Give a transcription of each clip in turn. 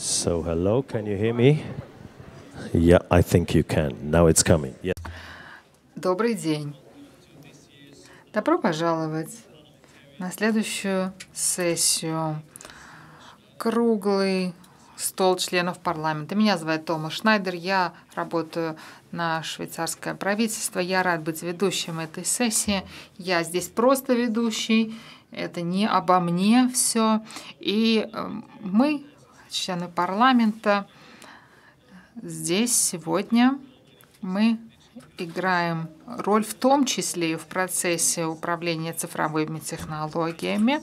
So hello, can you hear me? Yeah, I think you can. Now it's coming. Yeah. Добрый день. Добро пожаловать на следующую сессию. Круглый стол членов парламента. Меня зовут Томас Шнайдер, я работаю на швейцарское правительство. Я рад быть ведущим этой сессии. Я здесь просто ведущий, это не обо мне все. И эм, мы члены парламента. Здесь сегодня мы играем роль в том числе и в процессе управления цифровыми технологиями.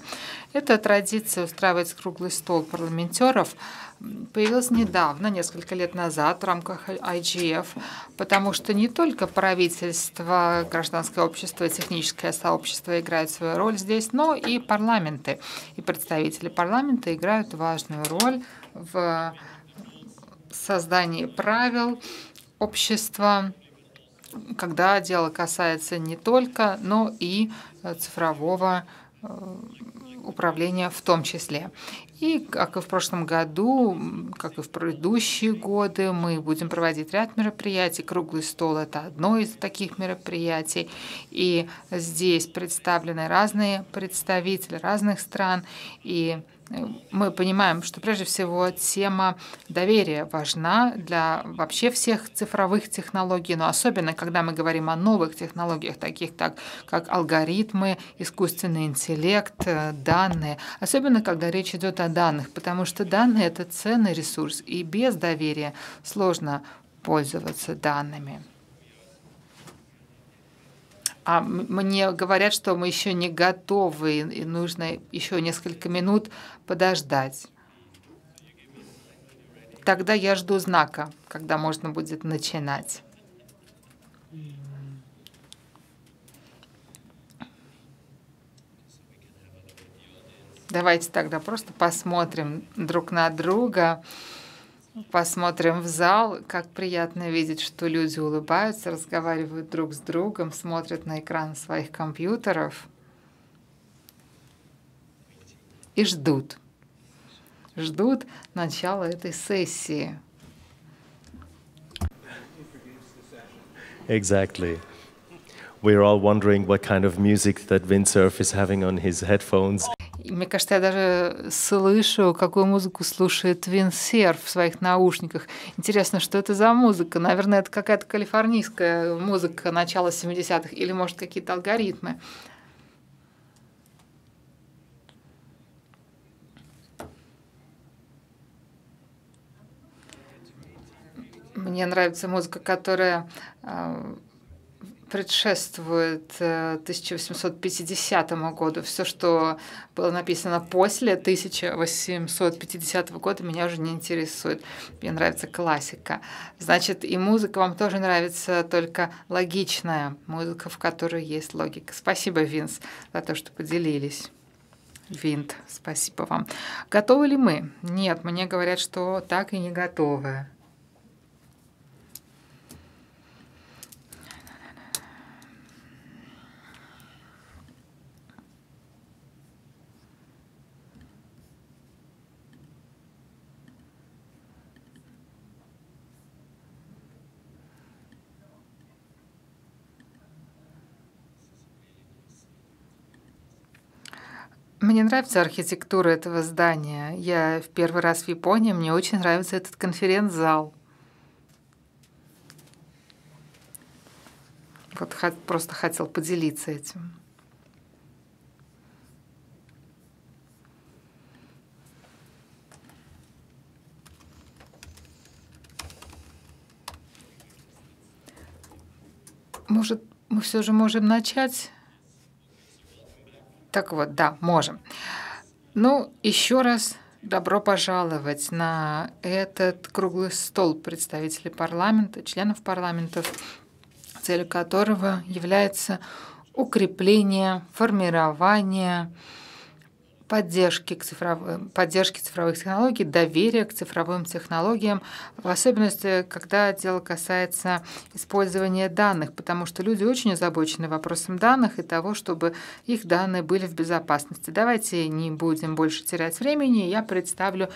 Это традиция устраивать круглый стол парламентеров – появилась недавно, несколько лет назад, в рамках IGF, потому что не только правительство, гражданское общество и техническое сообщество играют свою роль здесь, но и парламенты. И представители парламента играют важную роль в создании правил общества, когда дело касается не только, но и цифрового э, управления в том числе. И, как и в прошлом году, как и в предыдущие годы, мы будем проводить ряд мероприятий. Круглый стол – это одно из таких мероприятий. И здесь представлены разные представители разных стран. И мы понимаем, что прежде всего тема доверия важна для вообще всех цифровых технологий, но особенно, когда мы говорим о новых технологиях, таких так, как алгоритмы, искусственный интеллект, э, данные, особенно когда речь идет о данных, потому что данные – это ценный ресурс, и без доверия сложно пользоваться данными а мне говорят, что мы еще не готовы, и нужно еще несколько минут подождать. Тогда я жду знака, когда можно будет начинать. Давайте тогда просто посмотрим друг на друга. Посмотрим в зал. Как приятно видеть, что люди улыбаются, разговаривают друг с другом, смотрят на экран своих компьютеров и ждут. Ждут начала этой сессии. Exactly we're all wondering what kind of music that windsurf is having on his headphones. Мне кажется, я даже слышу, какую музыку слушает Винсерф в своих наушниках. Интересно, что это за музыка? Наверное, это какая-то калифорнийская музыка начала 70-х или, может, какие-то алгоритмы. Мне нравится музыка, которая а, предшествует 1850 э, году. Все, что было написано после 1850 года, меня уже не интересует. Мне нравится классика. Значит, и музыка вам тоже нравится, только логичная музыка, в которой есть логика. Спасибо, Винс, за то, что поделились. Винт, спасибо вам. Готовы ли мы? Нет, мне говорят, что так и не готовы. Мне нравится архитектура этого здания. Я в первый раз в Японии, мне очень нравится этот конференц-зал. Вот просто хотел поделиться этим. Может, мы все же можем начать? Так вот, да, можем. Ну, еще раз добро пожаловать на этот круглый стол представителей парламента, членов парламентов, целью которого является укрепление, формирование, поддержки, к цифровым, э, поддержки цифровых технологий, доверия к цифровым технологиям, в особенности, когда дело касается использования данных, потому что люди очень озабочены вопросом данных и того, чтобы их данные были в безопасности. Давайте не будем больше терять времени, я представлю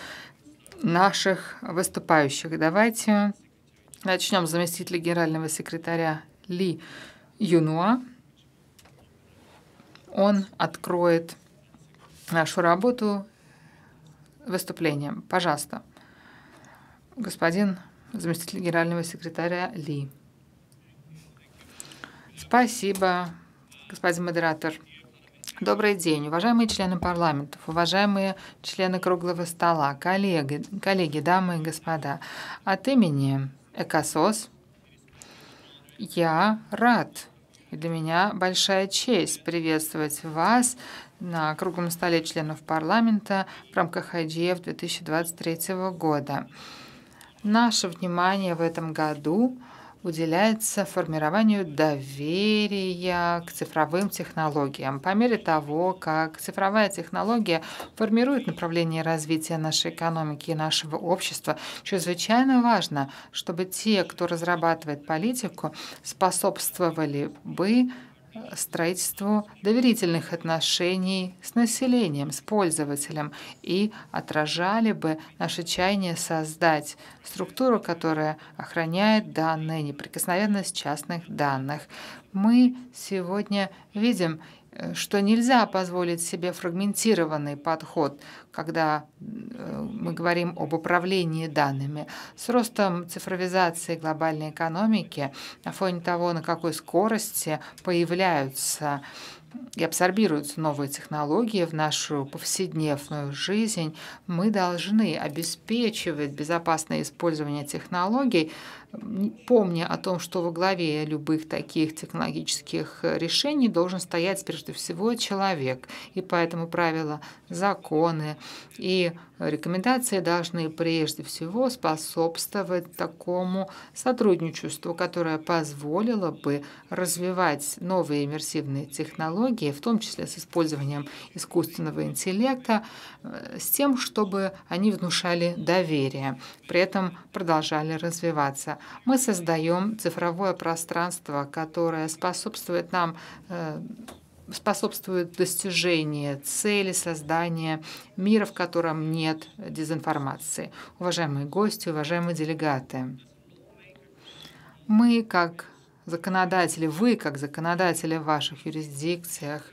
наших выступающих. Давайте начнем с заместителя генерального секретаря Ли Юнуа. Он откроет нашу работу выступлением. Пожалуйста, господин заместитель генерального секретаря Ли. Спасибо, господин модератор. Добрый день, уважаемые члены парламентов, уважаемые члены круглого стола, коллеги, коллеги дамы и господа. От имени ЭКОСОС я рад и для меня большая честь приветствовать вас на круглом столе членов парламента в рамках IGF 2023 года. Наше внимание в этом году уделяется формированию доверия к цифровым технологиям. По мере того, как цифровая технология формирует направление развития нашей экономики и нашего общества, чрезвычайно важно, чтобы те, кто разрабатывает политику, способствовали бы строительству доверительных отношений с населением, с пользователем и отражали бы наше чаяние создать структуру, которая охраняет данные, неприкосновенность частных данных. Мы сегодня видим Э, что нельзя позволить себе фрагментированный подход, когда э, мы говорим об управлении данными. С ростом цифровизации глобальной экономики, на фоне того, на какой скорости появляются и абсорбируются новые технологии в нашу повседневную жизнь, мы должны обеспечивать безопасное использование технологий помня о том, что во главе любых таких технологических решений должен стоять прежде всего человек. И поэтому правило законы. И рекомендации должны прежде всего способствовать такому сотрудничеству, которое позволило бы развивать новые иммерсивные технологии, в том числе с использованием искусственного интеллекта, э, с тем, чтобы они внушали доверие, при этом продолжали развиваться. Мы создаем цифровое пространство, которое способствует нам э, способствует достижению цели создания мира, в котором нет дезинформации. Уважаемые гости, уважаемые делегаты, мы как законодатели, вы как законодатели в ваших юрисдикциях,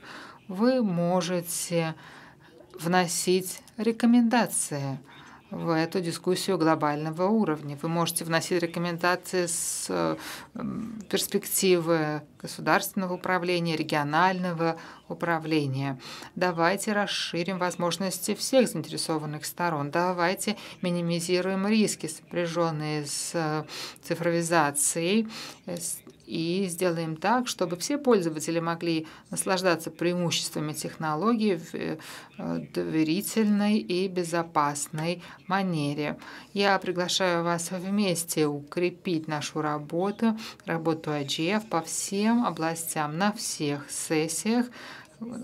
вы можете вносить рекомендации – в эту дискуссию глобального уровня. Вы можете вносить рекомендации с эм, перспективы государственного управления, регионального управления. Давайте расширим возможности всех заинтересованных сторон. Давайте минимизируем риски, сопряженные с э, цифровизацией, и сделаем так, чтобы все пользователи могли наслаждаться преимуществами технологии в э, доверительной и безопасной манере. Я приглашаю вас вместе укрепить нашу работу, работу IGF по всем областям на всех сессиях,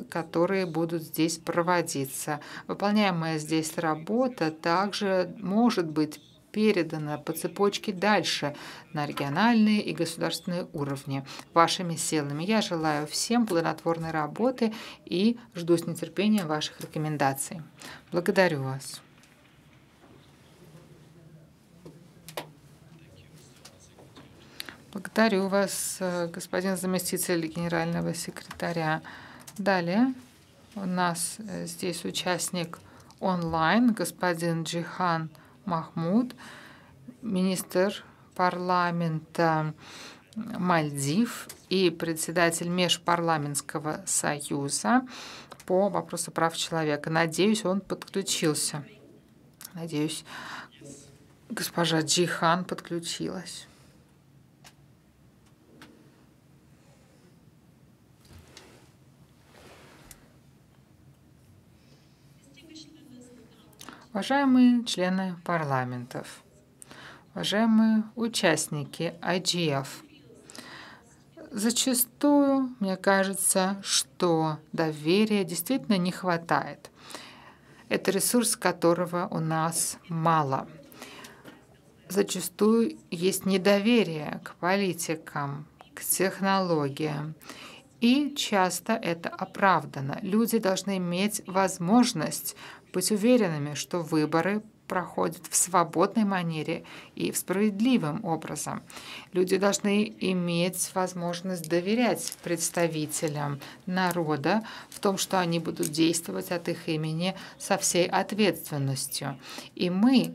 которые будут здесь проводиться. Выполняемая здесь работа также может быть передано по цепочке дальше на региональные и государственные уровни вашими силами. Я желаю всем плодотворной работы и жду с нетерпением ваших рекомендаций. Благодарю вас. Благодарю вас, господин заместитель генерального секретаря. Далее у нас здесь участник онлайн, господин Джихан Махмуд, министр парламента Мальдив и председатель Межпарламентского союза по вопросу прав человека. Надеюсь, он подключился. Надеюсь, госпожа Джихан подключилась. Уважаемые члены парламентов, уважаемые участники IGF, зачастую мне кажется, что доверия действительно не хватает. Это ресурс, которого у нас мало. Зачастую есть недоверие к политикам, к технологиям. И часто это оправдано. Люди должны иметь возможность быть уверенными, что выборы проходят в свободной манере и в справедливым образом. Люди должны иметь возможность доверять представителям народа в том, что они будут действовать от их имени со всей ответственностью. И мы,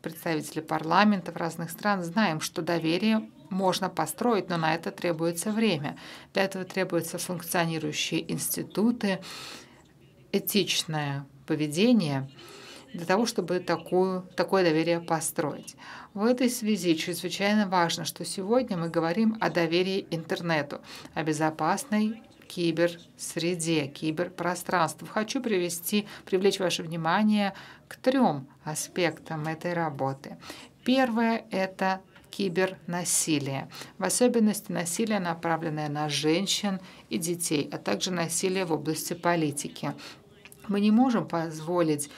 представители парламентов разных стран, знаем, что доверие можно построить, но на это требуется время. Для этого требуются функционирующие институты, этичная поведения для того, чтобы такую, такое доверие построить. В этой связи чрезвычайно важно, что сегодня мы говорим о доверии интернету, о безопасной киберсреде, киберпространстве. Хочу привести, привлечь ваше внимание к трем аспектам этой работы. Первое – это кибернасилие, в особенности насилие, направленное на женщин и детей, а также насилие в области политики. Мы не можем позволить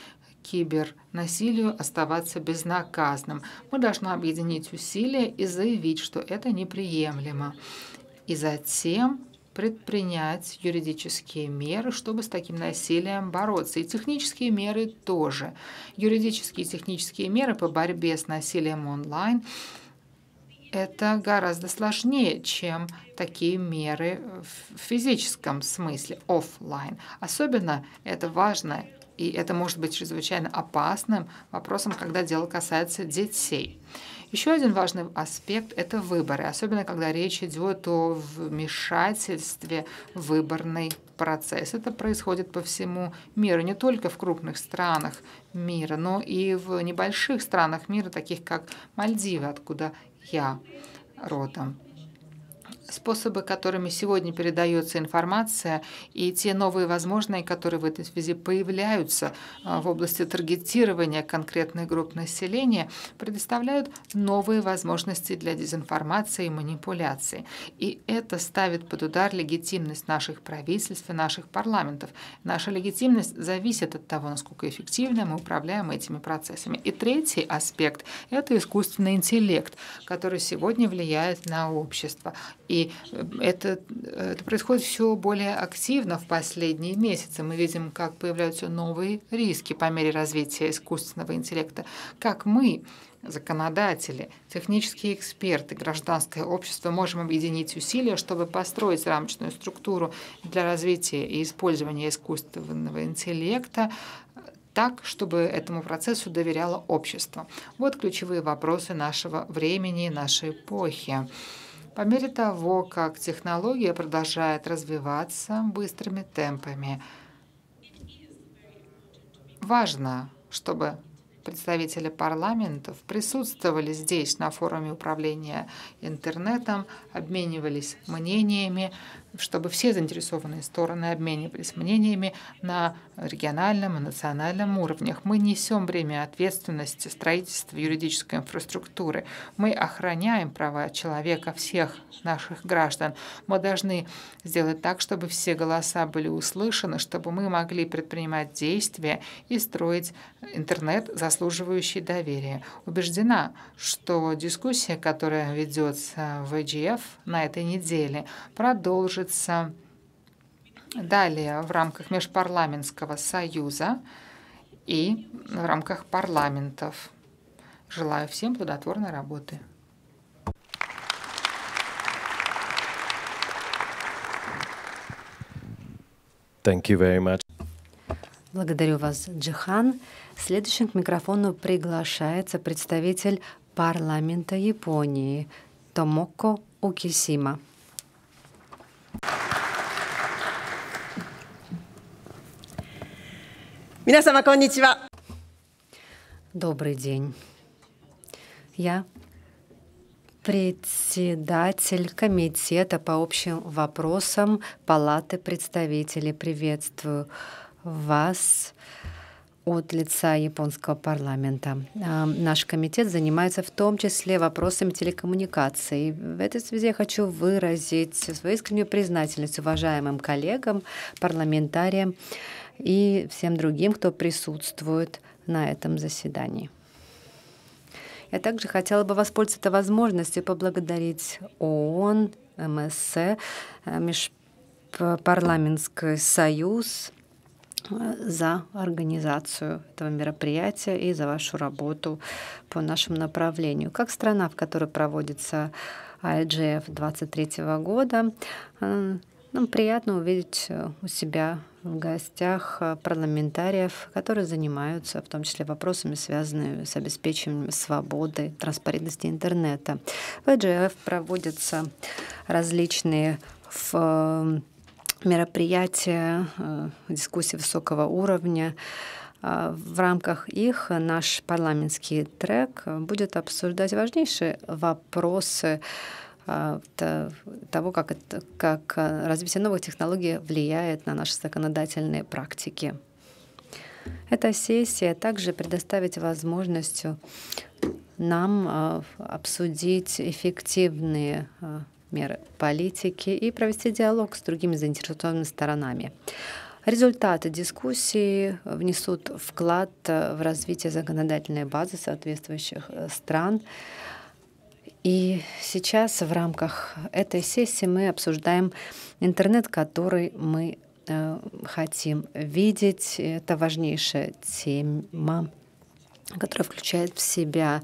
кибернасилию оставаться безнаказанным. Мы должны объединить усилия и заявить, что это неприемлемо. И затем предпринять юридические меры, чтобы с таким насилием бороться. И технические меры тоже. Юридические и технические меры по борьбе с насилием онлайн – это гораздо сложнее, чем такие меры в физическом смысле офлайн. Особенно это важно, и это может быть чрезвычайно опасным вопросом, когда дело касается детей. Еще один важный аспект – это выборы, особенно когда речь идет о вмешательстве в выборный процесс. Это происходит по всему миру, не только в крупных странах мира, но и в небольших странах мира, таких как Мальдивы, откуда я родом способы, которыми сегодня передается информация, и те новые возможные, которые в этой связи появляются а, в области таргетирования конкретных групп населения, предоставляют новые возможности для дезинформации и манипуляции. И это ставит под удар легитимность наших правительств и наших парламентов. Наша легитимность зависит от того, насколько эффективно мы управляем этими процессами. И третий аспект – это искусственный интеллект, который сегодня влияет на общество. И Э, это, э, это происходит все более активно в последние месяцы. Мы видим, как появляются новые риски по мере развития искусственного интеллекта. Как мы, законодатели, технические эксперты, гражданское общество можем объединить усилия, чтобы построить рамочную структуру для развития и использования искусственного интеллекта так, чтобы этому процессу доверяло общество. Вот ключевые вопросы нашего времени, нашей эпохи. По мере того, как технология продолжает развиваться быстрыми темпами, важно, чтобы представители парламентов присутствовали здесь на форуме управления интернетом, обменивались мнениями, чтобы все заинтересованные стороны обменивались мнениями на региональном и национальном уровнях. Мы несем время ответственности строительства юридической инфраструктуры. Мы охраняем права человека, всех наших граждан. Мы должны сделать так, чтобы все голоса были услышаны, чтобы мы могли предпринимать действия и строить интернет, заслуживающий доверия. Убеждена, что дискуссия, которая ведется в ЭГФ на этой неделе, продолжит планируется далее в рамках Межпарламентского союза и в рамках парламентов. Желаю всем плодотворной работы. Thank you very much. Благодарю вас, Джихан. Следующим к микрофону приглашается представитель парламента Японии Томоко Укисима. Минасама, Добрый день. Я председатель комитета по общим вопросам Палаты представителей. Приветствую Вас от лица японского парламента. А, наш комитет занимается в том числе вопросами телекоммуникаций. В этой связи я хочу выразить свою искреннюю признательность уважаемым коллегам, парламентариям и всем другим, кто присутствует на этом заседании. Я также хотела бы воспользоваться возможностью поблагодарить ООН, МСС, э, Межпарламентский союз, за организацию этого мероприятия и за вашу работу по нашему направлению. Как страна, в которой проводится IGF а 23 года, э, нам приятно увидеть э, у себя в гостях э, парламентариев, которые занимаются в том числе вопросами, связанными с обеспечением свободы, транспарентности интернета. В IGF а проводятся различные в мероприятия, э, дискуссии высокого уровня. Э, в рамках их наш парламентский трек будет обсуждать важнейшие вопросы э, того, как, это, как развитие новых технологий влияет на наши законодательные практики. Эта сессия также предоставит возможность нам обсудить эффективные меры политики и провести диалог с другими заинтересованными сторонами. Результаты дискуссии внесут вклад э, в развитие законодательной базы соответствующих э, стран. И сейчас в рамках этой сессии мы обсуждаем интернет, который мы э, хотим видеть. Это важнейшая тема, которая включает в себя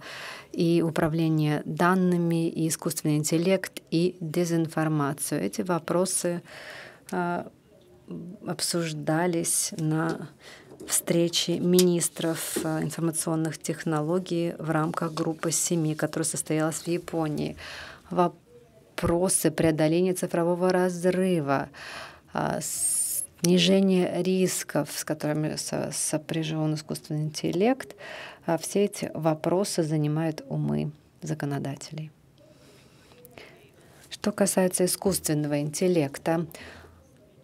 и управление данными, и искусственный интеллект, и дезинформацию. Эти вопросы а, обсуждались на встрече министров а, информационных технологий в рамках группы СЕМИ, которая состоялась в Японии. Вопросы преодоления цифрового разрыва, а, снижение рисков, с которыми сопряжен искусственный интеллект — а все эти вопросы занимают умы законодателей. Что касается искусственного интеллекта,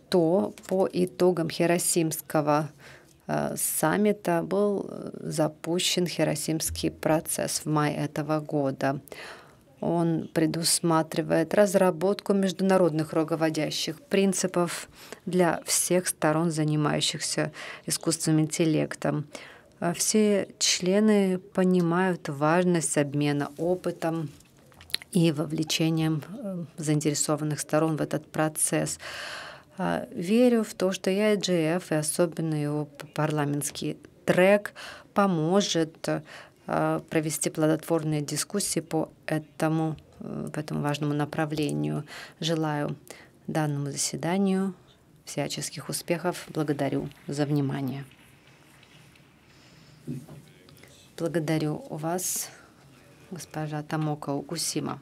то по итогам Хиросимского э, саммита был э, запущен Хиросимский процесс в мае этого года. Он предусматривает разработку международных руководящих принципов для всех сторон, занимающихся искусственным интеллектом. А все члены понимают важность обмена опытом и вовлечением э, заинтересованных сторон в этот процесс. А, верю в то, что я IGF и особенно его парламентский трек поможет э, провести плодотворные дискуссии по этому, по э, этому важному направлению. Желаю данному заседанию всяческих успехов. Благодарю за внимание. Благодарю у вас, госпожа Тамока Укусима.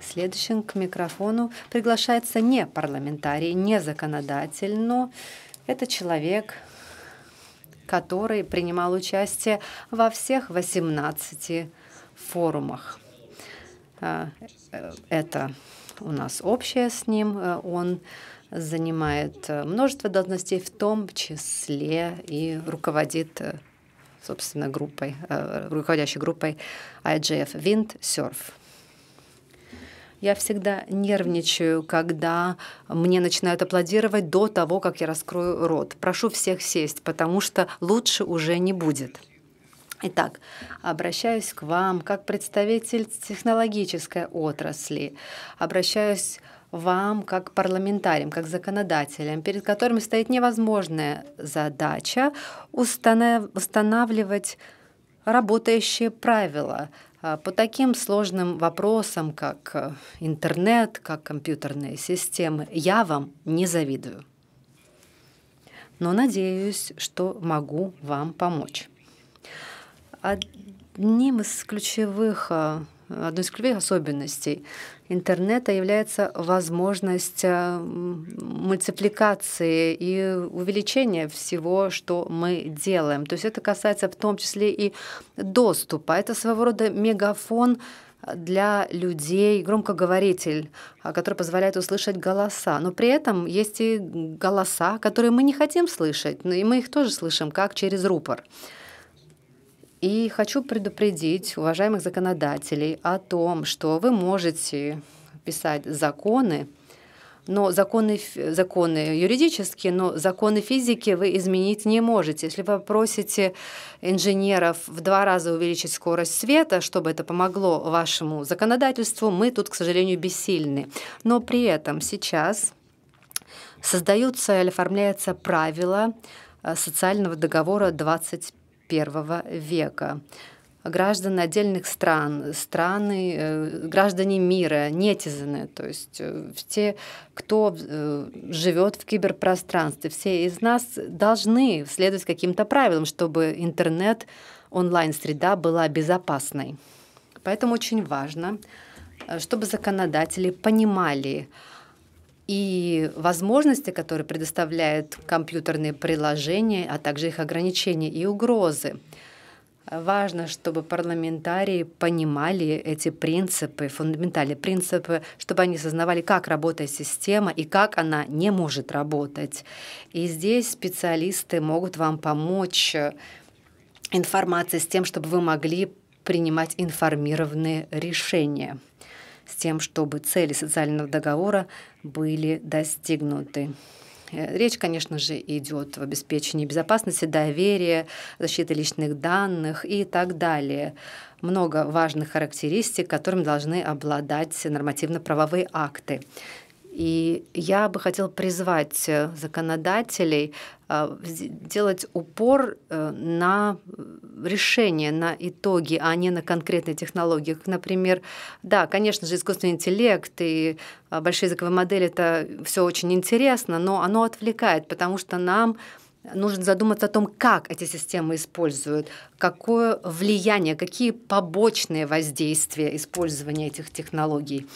Следующим к микрофону приглашается не парламентарий, не законодатель, но это человек, который принимал участие во всех 18 форумах. А, это у нас общее с ним. Э, он занимает э, множество должностей, в том числе и руководит э, собственно, группой, э, руководящей группой IGF Windsurf. Я всегда нервничаю, когда мне начинают аплодировать до того, как я раскрою рот. Прошу всех сесть, потому что лучше уже не будет. Итак, обращаюсь к вам как представитель технологической отрасли, обращаюсь вам, как парламентариям, как законодателям, перед которыми стоит невозможная задача устанавливать работающие правила а, по таким сложным вопросам, как э, интернет, как компьютерные системы. Я вам не завидую. Но надеюсь, что могу вам помочь. Одним из ключевых а, одной из ключевых особенностей интернета является возможность э, мультипликации и увеличения всего, что мы делаем. То есть это касается в том числе и доступа. Это своего рода мегафон для людей громкоговоритель, э, который позволяет услышать голоса. Но при этом есть и голоса, которые мы не хотим слышать, но и мы их тоже слышим, как через рупор. И хочу предупредить уважаемых законодателей о том, что вы можете писать законы, но законы, законы юридические, но законы физики вы изменить не можете. Если вы просите инженеров в два раза увеличить скорость света, чтобы это помогло вашему законодательству, мы тут, к сожалению, бессильны. Но при этом сейчас создаются или оформляются правила э, социального договора 25 первого века граждан отдельных стран, страны, э, граждане мира, нетизаны, то есть те, э, кто э, живет в киберпространстве, все из нас должны следовать каким-то правилам, чтобы интернет, онлайн-среда была безопасной. Поэтому очень важно, чтобы законодатели понимали, и возможности, которые предоставляют компьютерные приложения, а также их ограничения и угрозы. Важно, чтобы парламентарии понимали эти принципы, фундаментальные принципы, чтобы они осознавали, как работает система и как она не может работать. И здесь специалисты могут вам помочь э, информацией с тем, чтобы вы могли принимать информированные решения с тем, чтобы цели социального договора были достигнуты. Э, речь, конечно же, идет в обеспечении безопасности, доверия, защиты личных данных и так далее. Много важных характеристик, которым должны обладать нормативно-правовые акты. И я бы хотела призвать э, законодателей э, делать упор э, на решение, на итоги, а не на конкретные технологии. например, да, конечно же, искусственный интеллект и большие языковые модели — это все очень интересно, но оно отвлекает, потому что нам нужно задуматься о том, как эти системы используют, какое влияние, какие побочные воздействия использования этих технологий.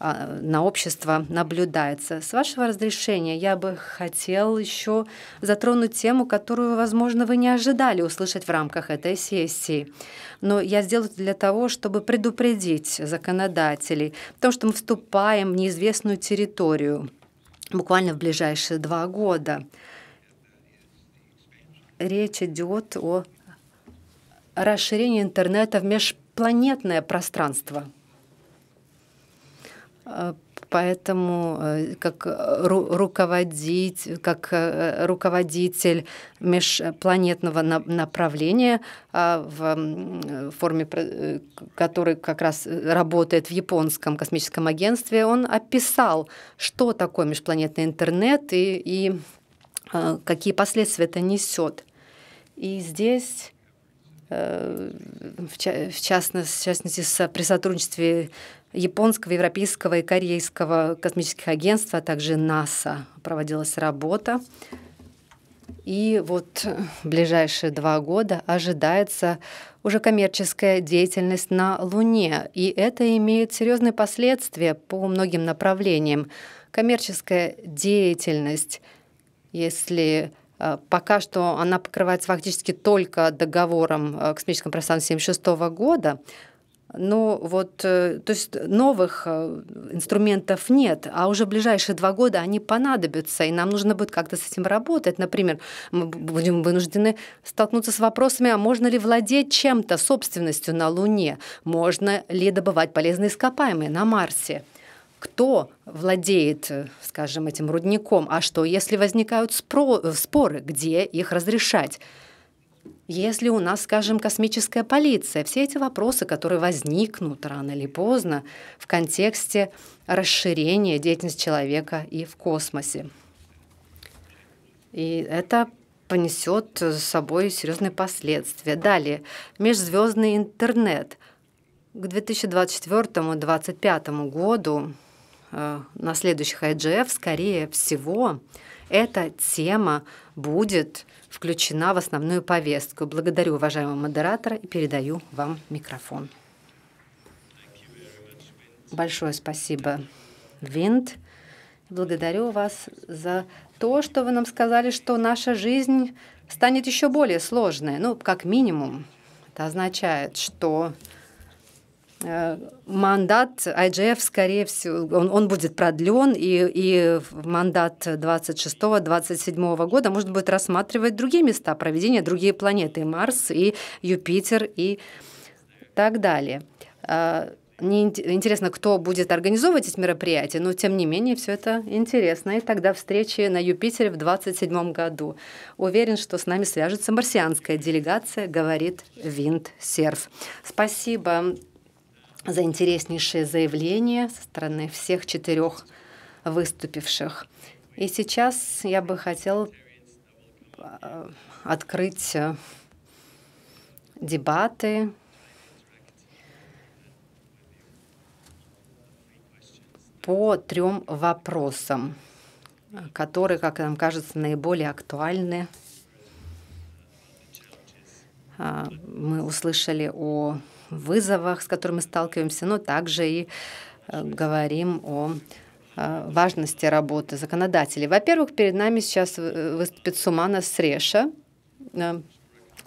А, на общество наблюдается. С вашего разрешения я бы хотел еще затронуть тему, которую, возможно, вы не ожидали услышать в рамках этой сессии. Но я сделаю это для того, чтобы предупредить законодателей о том, что мы вступаем в неизвестную территорию буквально в ближайшие два года. Речь идет о расширении интернета в межпланетное пространство. Э, поэтому э, как э, руководить, как руководитель межпланетного направления а, в форме, который как раз работает в японском космическом агентстве, он описал, что такое межпланетный интернет и, и какие последствия это несет. И здесь Э, в частности, в частности с, при сотрудничестве японского, европейского и корейского космических агентства, а также НАСА проводилась работа. И вот в ближайшие два года ожидается уже коммерческая деятельность на Луне. И это имеет серьезные последствия по многим направлениям. Коммерческая деятельность, если Э, пока что она покрывается фактически только договором о космическом пространстве 1976 года. Но ну вот, э, то есть новых э, инструментов нет, а уже ближайшие два года они понадобятся, и нам нужно будет как-то с этим работать. Например, мы будем вынуждены столкнуться с вопросами, а можно ли владеть чем-то, собственностью на Луне, можно ли добывать полезные ископаемые на Марсе кто владеет, э, скажем, этим рудником, а что, если возникают спро- э, споры, где их разрешать. Если у нас, скажем, космическая полиция, все эти вопросы, которые возникнут рано или поздно в контексте расширения деятельности человека и в космосе. И это понесет с собой серьезные последствия. Далее, межзвездный интернет. К 2024-2025 году Э, на следующих IGF, скорее всего, эта тема будет включена в основную повестку. Благодарю уважаемого модератора и передаю вам микрофон. Большое спасибо, Винт. Благодарю вас за то, что вы нам сказали, что наша жизнь станет еще более сложной. Ну, как минимум, это означает, что Э, мандат IGF, скорее всего, он, он будет продлен, и, и мандат 26-27 года может будет рассматривать другие места проведения, другие планеты, Марс и Юпитер и так далее. Э, не интересно, кто будет организовывать эти мероприятия, но тем не менее все это интересно. И тогда встречи на Юпитере в 2027 году. Уверен, что с нами свяжется марсианская делегация, говорит Винт Серф. Спасибо за интереснейшее заявление со стороны всех четырех выступивших. И сейчас я бы хотел э, открыть э, дебаты, по трем вопросам, которые, как нам кажется, наиболее актуальны. Э, мы услышали о вызовах, с которыми мы сталкиваемся, но также и э, говорим о э, важности работы законодателей. Во-первых, перед нами сейчас э, выступит Сумана Среша,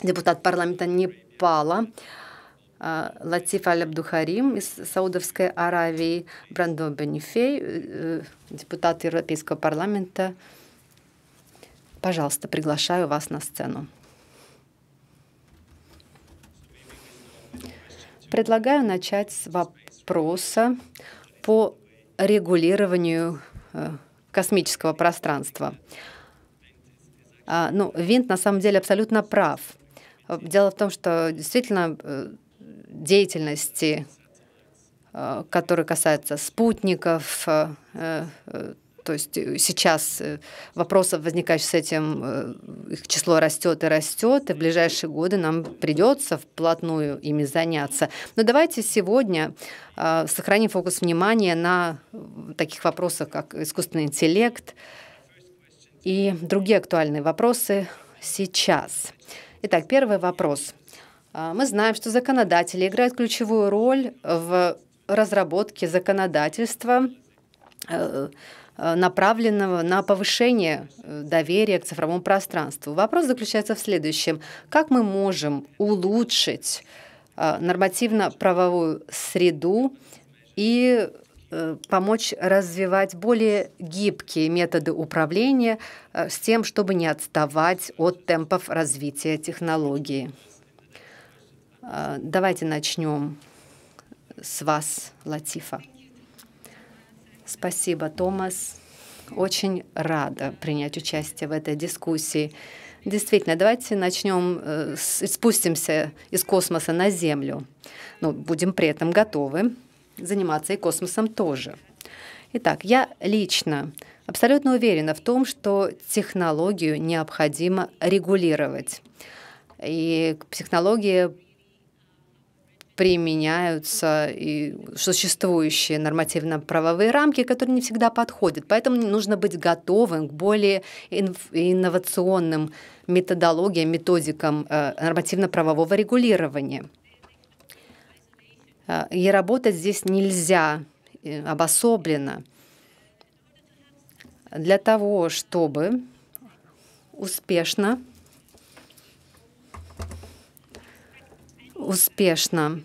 депутат парламента Непала, Латиф Аль-Абдухарим из Саудовской Аравии, Брандо Бенефей, депутат Европейского парламента. Пожалуйста, приглашаю вас на сцену. Предлагаю начать с вопроса по регулированию э, космического пространства. А, ну, Винт на самом деле абсолютно прав. Дело в том, что действительно э, деятельности, э, которые касаются спутников, то есть э, сейчас э, вопросов, возникающих с этим, э, их число растет и растет, и в ближайшие годы нам придется вплотную ими заняться. Но давайте сегодня сохраним фокус внимания на таких вопросах, как искусственный интеллект и другие актуальные вопросы сейчас. Итак, первый вопрос. Мы знаем, что законодатели играют ключевую роль в разработке законодательства Э, направленного на повышение э, доверия к цифровому пространству. Вопрос заключается в следующем. Как мы можем улучшить э, нормативно-правовую среду и помочь развивать более гибкие методы управления с тем, чтобы не отставать от темпов развития технологии. Давайте начнем с вас, Латифа. Спасибо, Томас. Очень рада принять участие в этой дискуссии. Действительно, давайте начнем, э, спустимся из космоса на Землю. Но ну, будем при этом готовы заниматься и космосом тоже. Итак, я лично абсолютно уверена в том, что технологию необходимо регулировать. И технологии применяются и существующие нормативно-правовые рамки, которые не всегда подходят. Поэтому нужно быть готовым к более инновационным методологиям, методикам э, нормативно-правового регулирования. Э, и работать здесь нельзя э, обособленно. Для того, чтобы успешно успешно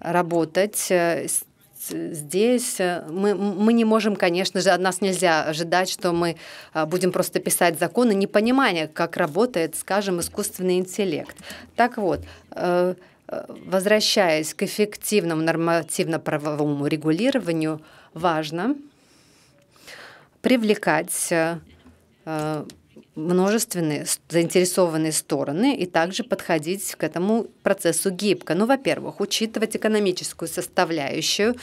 работать э, здесь э, мы, мы не можем, конечно же, от нас нельзя ожидать, что мы а, будем просто писать законы, не понимая, как работает, скажем, искусственный интеллект. Так вот, э, возвращаясь к эффективному нормативно-правовому регулированию, важно привлекать множественные заинтересованные стороны и также подходить к этому процессу гибко. Ну, во-первых, учитывать экономическую составляющую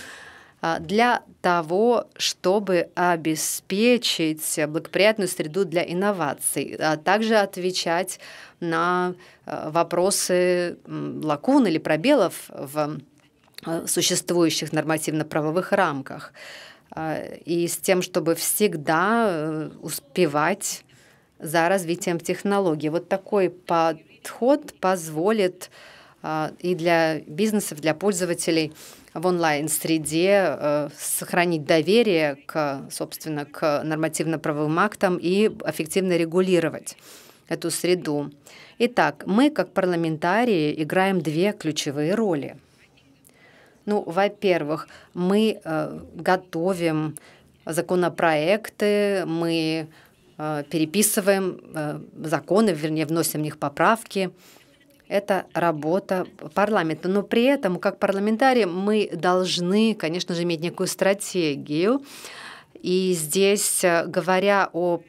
а, для того, чтобы обеспечить благоприятную среду для инноваций, а также отвечать на э, вопросы лакун или пробелов в э, существующих нормативно-правовых рамках а, и с тем, чтобы всегда э, успевать за развитием технологий. Вот такой подход позволит а, и для бизнесов, для пользователей в онлайн-среде э, сохранить доверие к, собственно, к нормативно-правовым актам и эффективно регулировать эту среду. Итак, мы, как парламентарии, играем две ключевые роли. Ну, во-первых, мы э, готовим законопроекты, мы Э, переписываем э, законы, вернее, вносим в них поправки. Это работа парламента. Но при этом, как парламентарии, мы должны, конечно же, иметь некую стратегию. И здесь, э, говоря о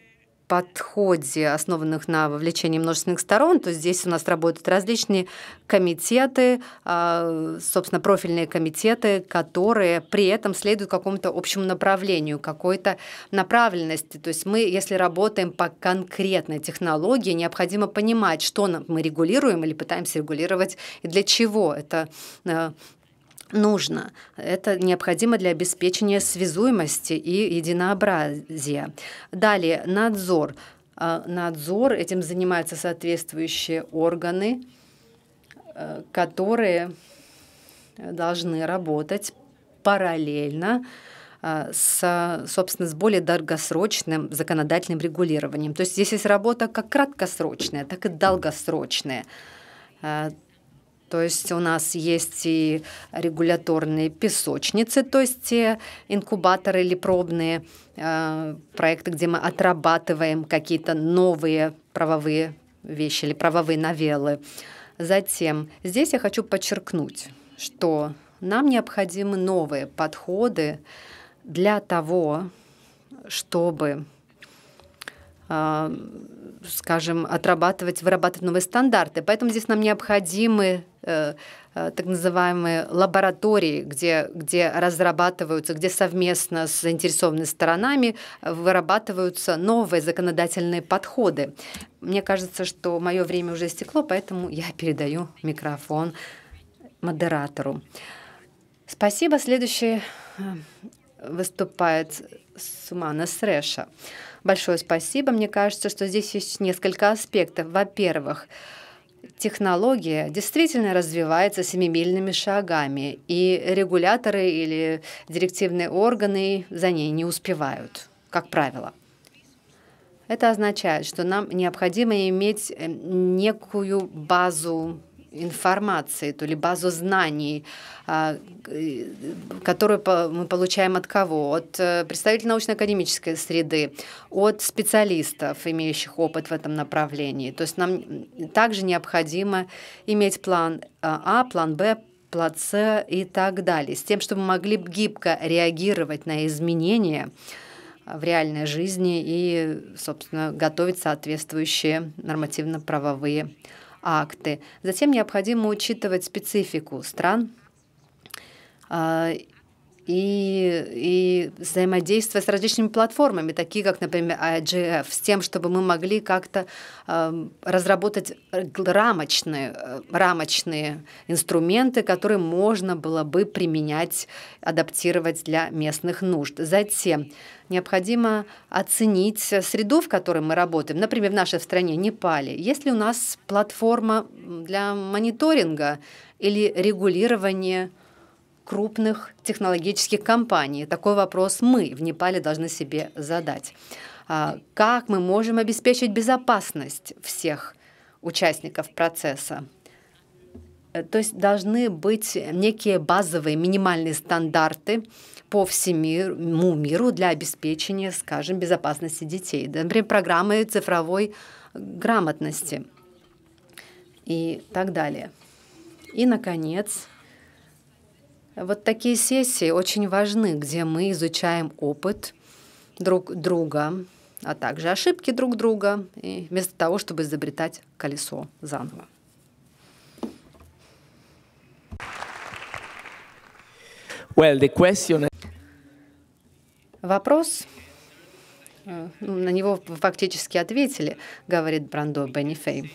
подходе, основанных на вовлечении множественных сторон, то здесь у нас работают различные комитеты, а, собственно, профильные комитеты, которые при этом следуют какому-то общему направлению, какой-то направленности. То есть мы, если работаем по конкретной технологии, необходимо понимать, что мы регулируем или пытаемся регулировать и для чего. Это э, нужно. Это необходимо для обеспечения связуемости и единообразия. Далее, надзор. А, надзор, этим занимаются соответствующие органы, э, которые должны работать параллельно а, с, собственно, с более долгосрочным законодательным регулированием. То есть здесь есть работа как краткосрочная, так и долгосрочная. А, то есть у нас есть и регуляторные песочницы, то есть те э, инкубаторы или пробные э, проекты, где мы отрабатываем какие-то новые правовые вещи или правовые новеллы. Затем здесь я хочу подчеркнуть, что нам необходимы новые подходы для того, чтобы Э, скажем, отрабатывать, вырабатывать новые стандарты. Поэтому здесь нам необходимы э, э, так называемые лаборатории, где, где разрабатываются, где совместно с заинтересованными сторонами вырабатываются новые законодательные подходы. Мне кажется, что мое время уже стекло, поэтому я передаю микрофон модератору. Спасибо. Следующий выступает Сумана Срэша. Большое спасибо. Мне кажется, что здесь есть несколько аспектов. Во-первых, технология действительно развивается семимильными шагами, и регуляторы или директивные органы за ней не успевают, как правило. Это означает, что нам необходимо иметь э, некую базу информации, то ли базу знаний, а, э, которую мы получаем от кого? От э, представителей научно-академической среды, от специалистов, имеющих опыт в этом направлении. То есть нам также необходимо иметь план э, А, план Б, план С и так далее, с тем, чтобы мы могли гибко реагировать на изменения, а, в реальной жизни и, собственно, готовить соответствующие нормативно-правовые акты. Затем необходимо учитывать специфику стран а, и, и взаимодействие с различными платформами, такие как, например, IGF, а с тем, чтобы мы могли как-то э, разработать рамочные, э, рамочные инструменты, которые можно было бы применять, адаптировать для местных нужд. Затем необходимо оценить среду, в которой мы работаем. Например, в нашей стране, Непале, есть ли у нас платформа для мониторинга или регулирования крупных технологических компаний. Такой вопрос мы в Непале должны себе задать. А, как мы можем обеспечить безопасность всех участников процесса? Э, то есть должны быть некие базовые минимальные стандарты по всему миру для обеспечения, скажем, безопасности детей. Например, программы цифровой грамотности и так далее. И, наконец, вот такие сессии очень важны, где мы изучаем опыт друг друга, а также ошибки друг друга, и вместо того, чтобы изобретать колесо заново. Well, the question... Вопрос, э, ну, на него фактически ответили, говорит Брандо Беннифей.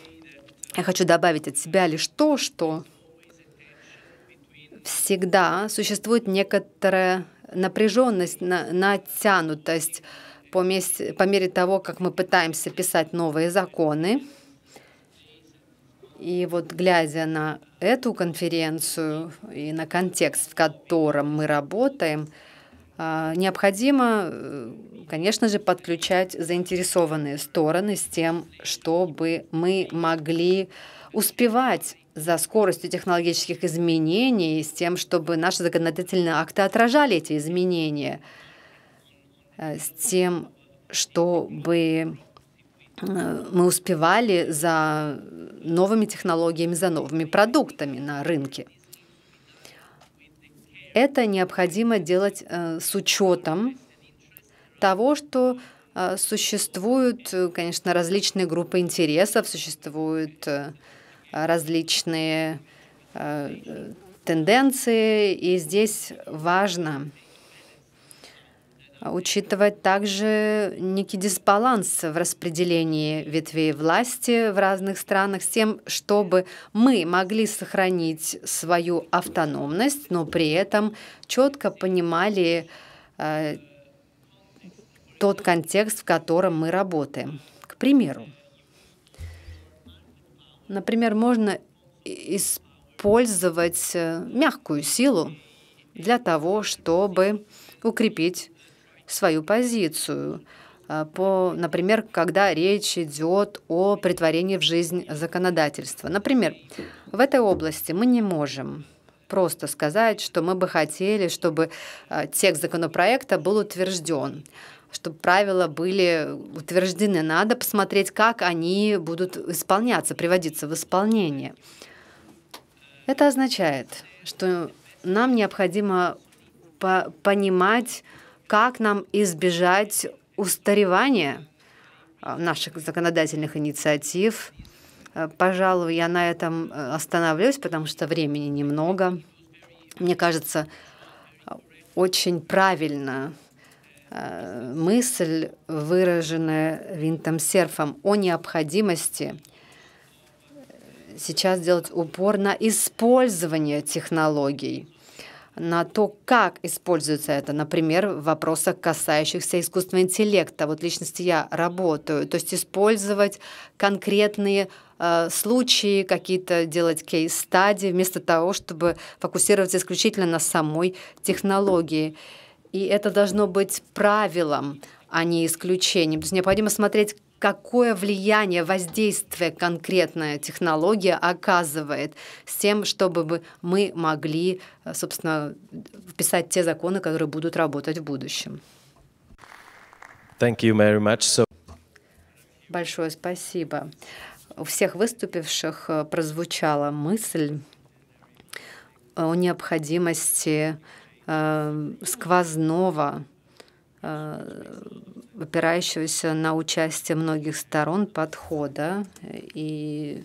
Я хочу добавить от себя лишь то, что всегда существует некоторая напряженность, на, натянутость по, месте, по мере того, как мы пытаемся писать новые законы. И вот глядя на эту конференцию и на контекст, в котором мы работаем, а, необходимо, э, конечно же, подключать заинтересованные стороны с тем, чтобы мы могли успевать за скоростью технологических изменений с тем, чтобы наши законодательные акты отражали эти изменения, э, с тем, чтобы э, мы успевали за новыми технологиями, за новыми продуктами на рынке. Это необходимо делать э, с учетом того, что существуют, конечно, различные группы интересов, существуют различные э, тенденции, и здесь важно учитывать также некий дисбаланс в распределении ветвей власти в разных странах с тем, чтобы мы могли сохранить свою автономность, но при этом четко понимали э, тот контекст, в котором мы работаем. К примеру, Например, можно использовать э, мягкую силу для того, чтобы укрепить свою позицию. Э, по, например, когда речь идет о притворении в жизнь законодательства. Например, в этой области мы не можем просто сказать, что мы бы хотели, чтобы э, текст законопроекта был утвержден чтобы правила были утверждены. Надо посмотреть, как они будут исполняться, приводиться в исполнение. Это означает, что нам необходимо по понимать, как нам избежать устаревания э, наших законодательных инициатив. Э, пожалуй, я на этом э, остановлюсь, потому что времени немного. Мне кажется, очень правильно Э, мысль, выраженная Винтом Серфом, о необходимости э, сейчас делать упор на использование технологий, на то, как используется это, например, в вопросах, касающихся искусственного интеллекта. Вот личности я работаю, то есть использовать конкретные э, случаи, какие-то делать кейс-стадии, вместо того, чтобы фокусироваться исключительно на самой технологии. И это должно быть правилом, а не исключением. То есть необходимо смотреть, какое влияние, воздействие конкретная технология оказывает с тем, чтобы мы могли, э, собственно, вписать те законы, которые будут работать в будущем. Thank you very much. So... Большое спасибо. У всех выступивших э, прозвучала мысль о необходимости Эм, сквозного, э, опирающегося на участие многих сторон подхода и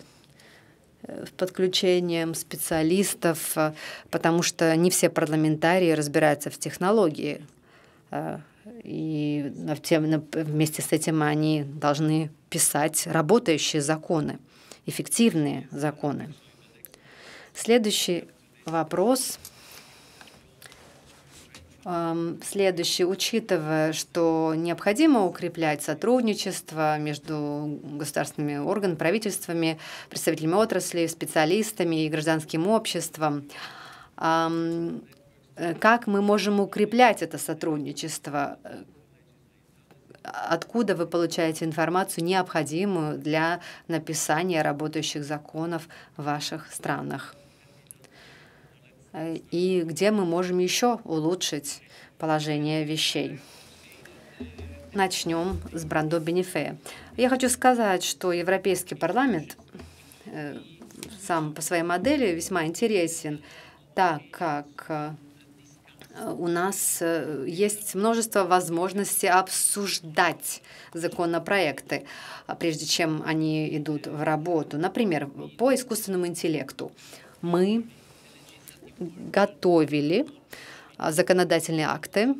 э, подключением специалистов, э, потому что не все парламентарии разбираются в технологии. И вместе с этим они должны писать работающие законы, эффективные законы. Следующий вопрос Следующее, учитывая, что необходимо укреплять сотрудничество между государственными органами, правительствами, представителями отрасли, специалистами и гражданским обществом, э, как мы можем укреплять это сотрудничество? Откуда вы получаете информацию, необходимую для написания работающих законов в ваших странах? и где мы можем еще улучшить положение вещей. Начнем с Брандо Бенефея. Я хочу сказать, что Европейский парламент э, сам по своей модели весьма интересен, так как э, у нас э, есть множество возможностей обсуждать законопроекты, а прежде чем они идут в работу. Например, по искусственному интеллекту. Мы готовили а, законодательные акты.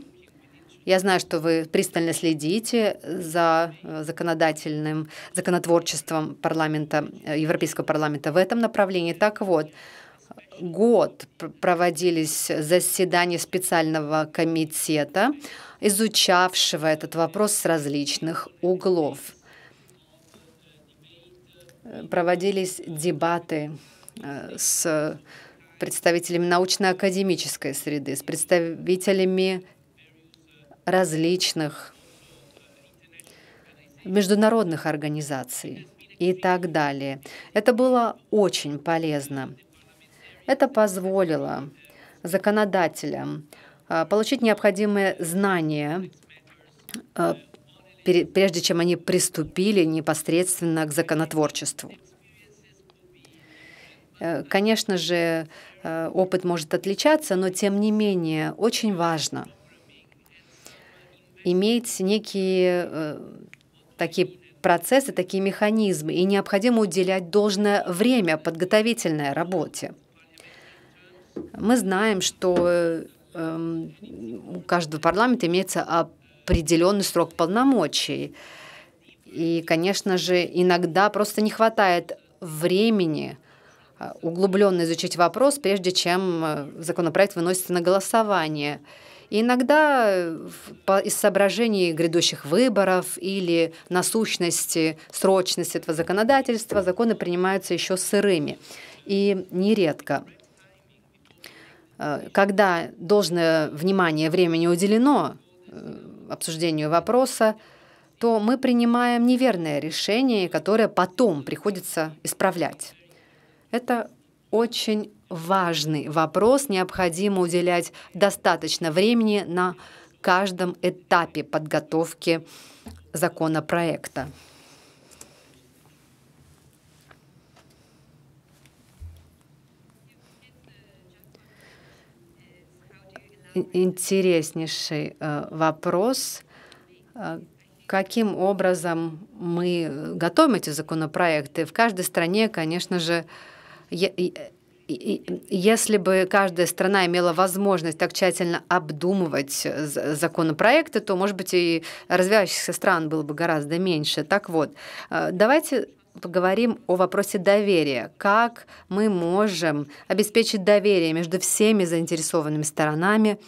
Я знаю, что вы пристально следите за э, законодательным законотворчеством парламента, э, Европейского парламента в этом направлении. Так вот, год проводились заседания специального комитета, изучавшего этот вопрос с различных углов. Э, проводились дебаты с представителями научно-академической среды, с представителями различных международных организаций и так далее. Это было очень полезно. Это позволило законодателям а, получить необходимые знания, а, прежде чем они приступили непосредственно к законотворчеству. Э, конечно же, э, опыт может отличаться, но тем не менее очень важно иметь некие э, такие процессы, такие механизмы, и необходимо уделять должное время подготовительной работе. Мы знаем, что эм, у каждого парламента имеется определенный срок полномочий. И, конечно же, иногда просто не хватает времени Э, углубленно изучить вопрос, прежде чем э, законопроект выносится на голосование. И иногда э, из соображений грядущих выборов или насущности, срочности этого законодательства законы принимаются еще сырыми. И нередко когда должное внимание времени уделено обсуждению вопроса, то мы принимаем неверное решение, которое потом приходится исправлять. Это очень важный вопрос, необходимо уделять достаточно времени на каждом этапе подготовки законопроекта. интереснейший э, вопрос. Э, каким образом мы готовим эти законопроекты? В каждой стране, конечно же, если бы каждая страна имела возможность так тщательно обдумывать э, законопроекты, то, может быть, и развивающихся стран было бы гораздо меньше. Так вот, э, давайте поговорим о вопросе доверия. Как мы можем обеспечить доверие между всеми заинтересованными сторонами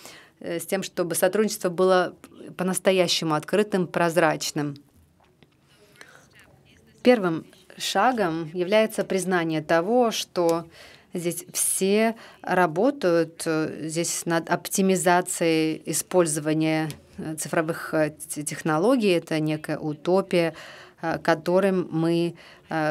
э, с тем, чтобы сотрудничество было по-настоящему открытым, прозрачным? Первым шагом является признание того, что здесь все работают э, здесь над оптимизацией использования э, цифровых э, технологий. Это некая утопия, которым мы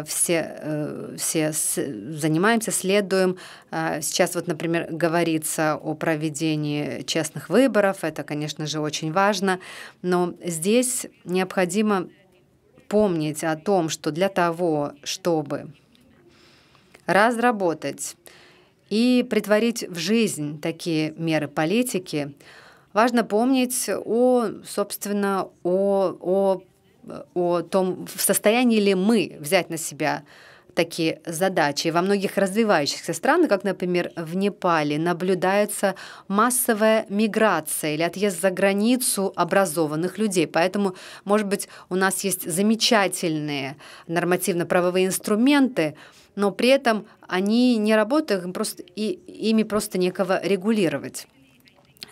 все, все занимаемся, следуем. Сейчас вот, например, говорится о проведении честных выборов. Это, конечно же, очень важно. Но здесь необходимо помнить о том, что для того, чтобы разработать и притворить в жизнь такие меры политики, важно помнить о, собственно, о, о, о том, в состоянии ли мы взять на себя такие задачи. Во многих развивающихся странах, как, например, в Непале, наблюдается массовая миграция или отъезд за границу образованных людей. Поэтому, может быть, у нас есть замечательные нормативно-правовые инструменты, но при этом они не работают, им просто, и, ими просто некого регулировать.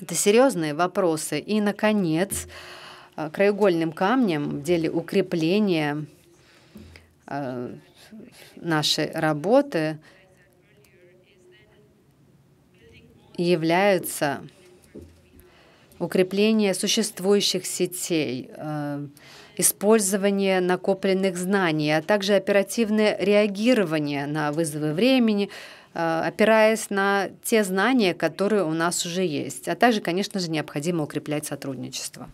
Это серьезные вопросы. И, наконец, э, краеугольным камнем в деле укрепления э, нашей работы являются укрепление существующих сетей, э, использование накопленных знаний, а также оперативное реагирование на вызовы времени, э, опираясь на те знания, которые у нас уже есть. А также, конечно же, необходимо укреплять сотрудничество.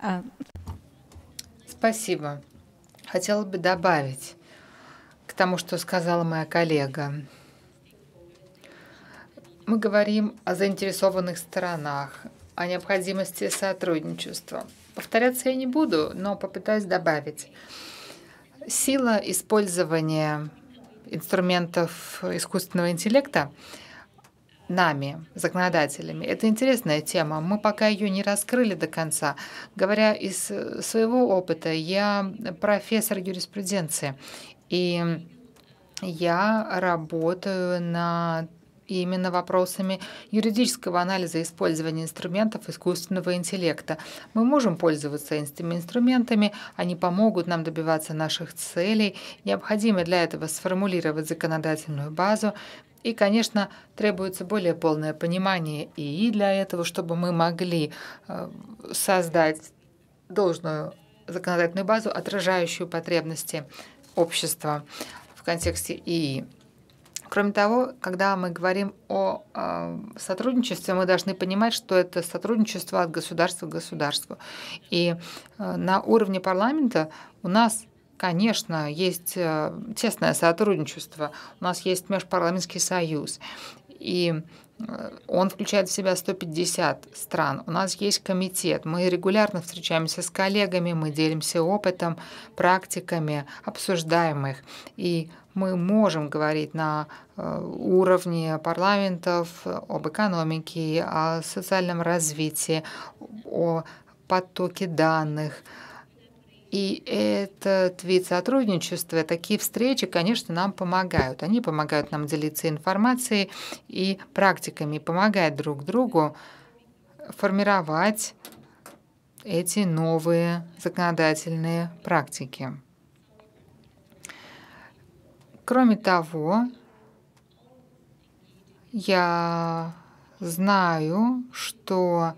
А, Спасибо. Хотела бы добавить к тому, что сказала моя коллега. Мы говорим о заинтересованных сторонах, о необходимости сотрудничества. Повторяться я не буду, но попытаюсь добавить. Сила использования инструментов искусственного интеллекта – нами, законодателями. Это интересная тема. Мы пока ее не раскрыли до конца. Говоря из э, своего опыта, я профессор юриспруденции, и я работаю над именно вопросами юридического анализа использования инструментов искусственного интеллекта. Мы можем пользоваться этими инструментами, они помогут нам добиваться наших целей. Необходимо для этого сформулировать законодательную базу, и, конечно, требуется более полное понимание и для этого, чтобы мы могли э, создать должную законодательную базу, отражающую потребности общества в контексте ИИ. Кроме того, когда мы говорим о э, сотрудничестве, мы должны понимать, что это сотрудничество от государства к государству. И э, на уровне парламента у нас Конечно, есть э, тесное сотрудничество. У нас есть межпарламентский союз. И он включает в себя 150 стран. У нас есть комитет. Мы регулярно встречаемся с коллегами, мы делимся опытом, практиками, обсуждаем их. И мы можем говорить на э, уровне парламентов об экономике, о социальном развитии, о потоке данных, и этот вид сотрудничества, такие встречи, конечно, нам помогают. Они помогают нам делиться информацией и практиками, помогают друг другу формировать эти новые законодательные практики. Кроме того, я знаю, что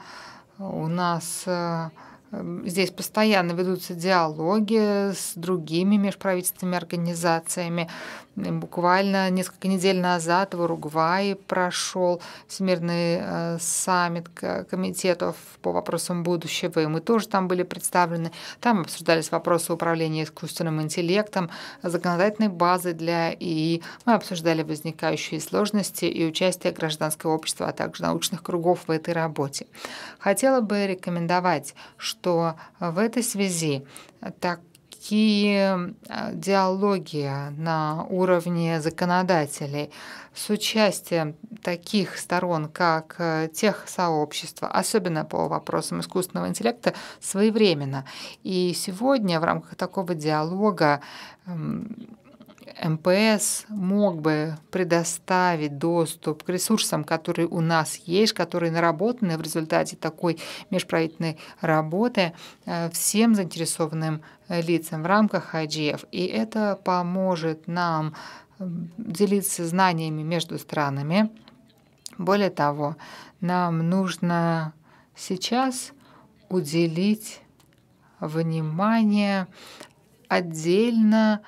у нас э, Эм, здесь постоянно ведутся диалоги с другими межправительственными организациями. Буквально несколько недель назад в Уругвае прошел Всемирный э, саммит комитетов по вопросам будущего, и мы тоже там были представлены. Там обсуждались вопросы управления искусственным интеллектом, законодательной базы для ИИ. Мы обсуждали возникающие сложности и участие гражданского общества, а также научных кругов в этой работе. Хотела бы рекомендовать, что в этой связи так такие диалоги на уровне законодателей с участием таких сторон, как э, тех сообщества, особенно по вопросам искусственного интеллекта, своевременно. И сегодня в рамках такого диалога эм, МПС мог бы предоставить доступ к ресурсам, которые у нас есть, которые наработаны в результате такой межправительной работы э, всем заинтересованным э, лицам в рамках IGF. И это поможет нам делиться знаниями между странами. Более того, нам нужно сейчас уделить внимание отдельно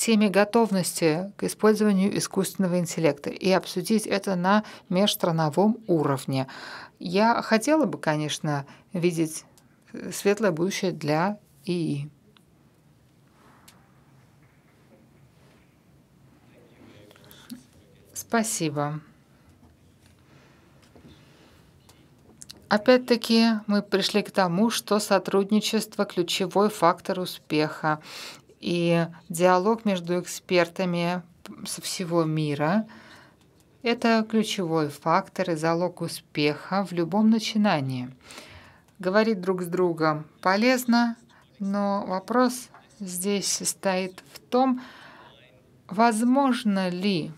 теме готовности к использованию искусственного интеллекта и обсудить это на межстрановом уровне. Я хотела бы, конечно, видеть э, светлое будущее для ИИ. Спасибо. Опять-таки мы пришли к тому, что сотрудничество – ключевой фактор успеха и диалог между экспертами со всего мира – это ключевой фактор и залог успеха в любом начинании. Говорить друг с другом полезно, но вопрос здесь состоит в том, возможно ли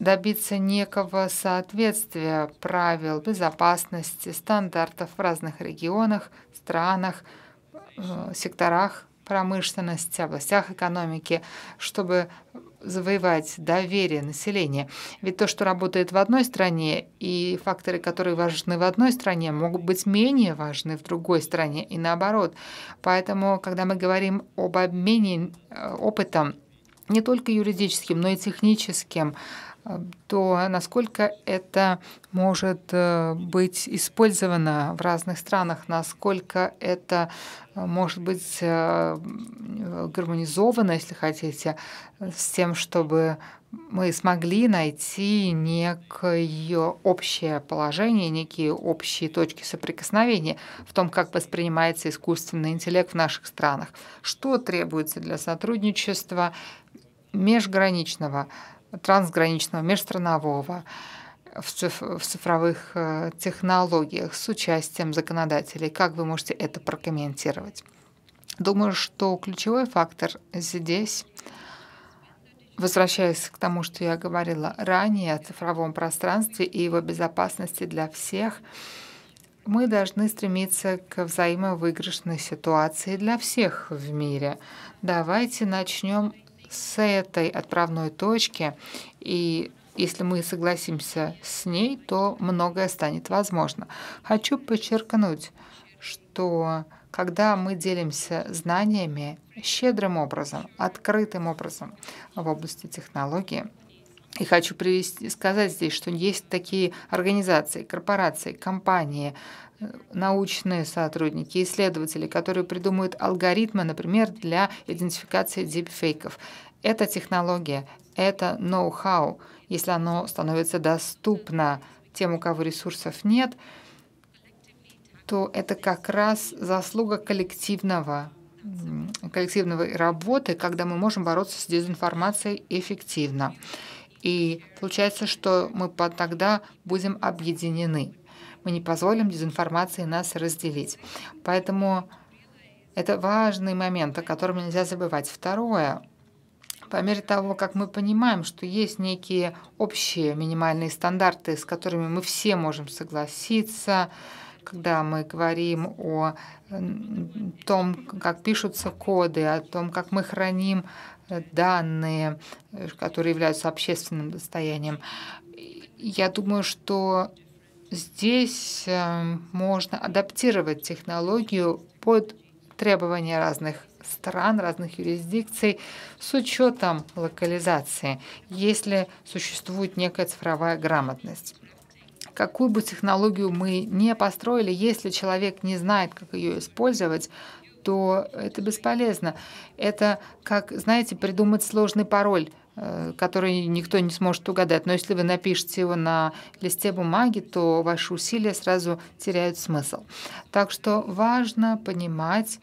добиться некого соответствия правил безопасности, стандартов в разных регионах, странах, э, секторах промышленности, областях экономики, чтобы завоевать доверие населения. Ведь то, что работает в одной стране, и факторы, которые важны в одной стране, могут быть менее важны в другой стране и наоборот. Поэтому, когда мы говорим об обмене э, опытом, не только юридическим, но и техническим, то насколько это может э, быть использовано в разных странах, насколько это э, может быть э, гармонизовано, если хотите, с тем, чтобы мы смогли найти некое общее положение, некие общие точки соприкосновения в том, как воспринимается искусственный интеллект в наших странах. Что требуется для сотрудничества межграничного? трансграничного, межстранового в, цифровых э, технологиях с участием законодателей. Как вы можете это прокомментировать? Думаю, что ключевой фактор здесь, возвращаясь к тому, что я говорила ранее о цифровом пространстве и его безопасности для всех, мы должны стремиться к взаимовыигрышной ситуации для всех в мире. Давайте начнем с этой отправной точки, и если мы согласимся с ней, то многое станет возможно. Хочу подчеркнуть, что когда мы делимся знаниями щедрым образом, открытым образом в области технологии, и хочу привести, сказать здесь, что есть такие организации, корпорации, компании, научные сотрудники, исследователи, которые придумают алгоритмы, например, для идентификации дипфейков. Это технология, это ноу-хау. Если оно становится доступно тем, у кого ресурсов нет, то это как раз заслуга коллективного коллективной работы, когда мы можем бороться с дезинформацией эффективно. И получается, что мы тогда будем объединены мы не позволим дезинформации нас разделить. Поэтому это важный момент, о котором нельзя забывать. Второе. По мере того, как мы понимаем, что есть некие общие минимальные стандарты, с которыми мы все можем согласиться, когда мы говорим о том, как пишутся коды, о том, как мы храним э, данные, э, которые являются общественным достоянием. Я думаю, что Здесь э, можно адаптировать технологию под требования разных стран, разных юрисдикций с учетом локализации, если существует некая цифровая грамотность. Какую бы технологию мы не построили, если человек не знает, как ее использовать, то это бесполезно. Это как, знаете, придумать сложный пароль – Э, который никто не сможет угадать. Но если вы напишете его на листе бумаги, то ваши усилия сразу теряют смысл. Так что важно понимать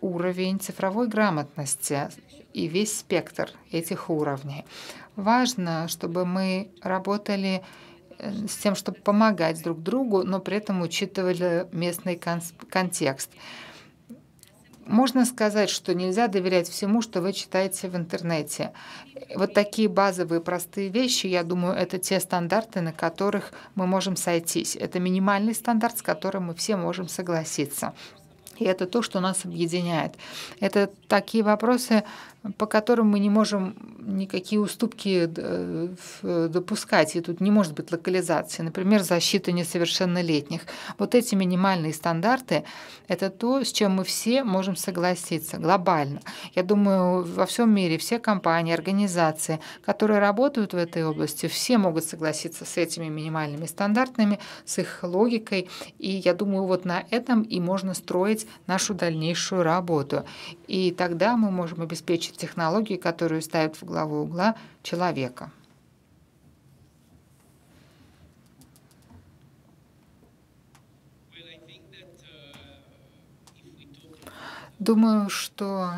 уровень цифровой грамотности и весь спектр этих уровней. Важно, чтобы мы работали э, с тем, чтобы помогать друг другу, но при этом учитывали местный контекст. Можно сказать, что нельзя доверять всему, что вы читаете в интернете. Вот такие базовые простые вещи, я думаю, это те стандарты, на которых мы можем сойтись. Это минимальный стандарт, с которым мы все можем согласиться. И это то, что нас объединяет. Это такие вопросы, по которым мы не можем никакие уступки э, э, допускать, и тут не может быть локализации, например, защита несовершеннолетних. Вот эти минимальные стандарты – это то, с чем мы все можем согласиться глобально. Я думаю, во всем мире все компании, организации, которые работают в этой области, все могут согласиться с этими минимальными стандартами, с их логикой, и я думаю, вот на этом и можно строить нашу дальнейшую работу. И тогда мы можем обеспечить технологии, которые ставят в главу угла человека. Думаю, что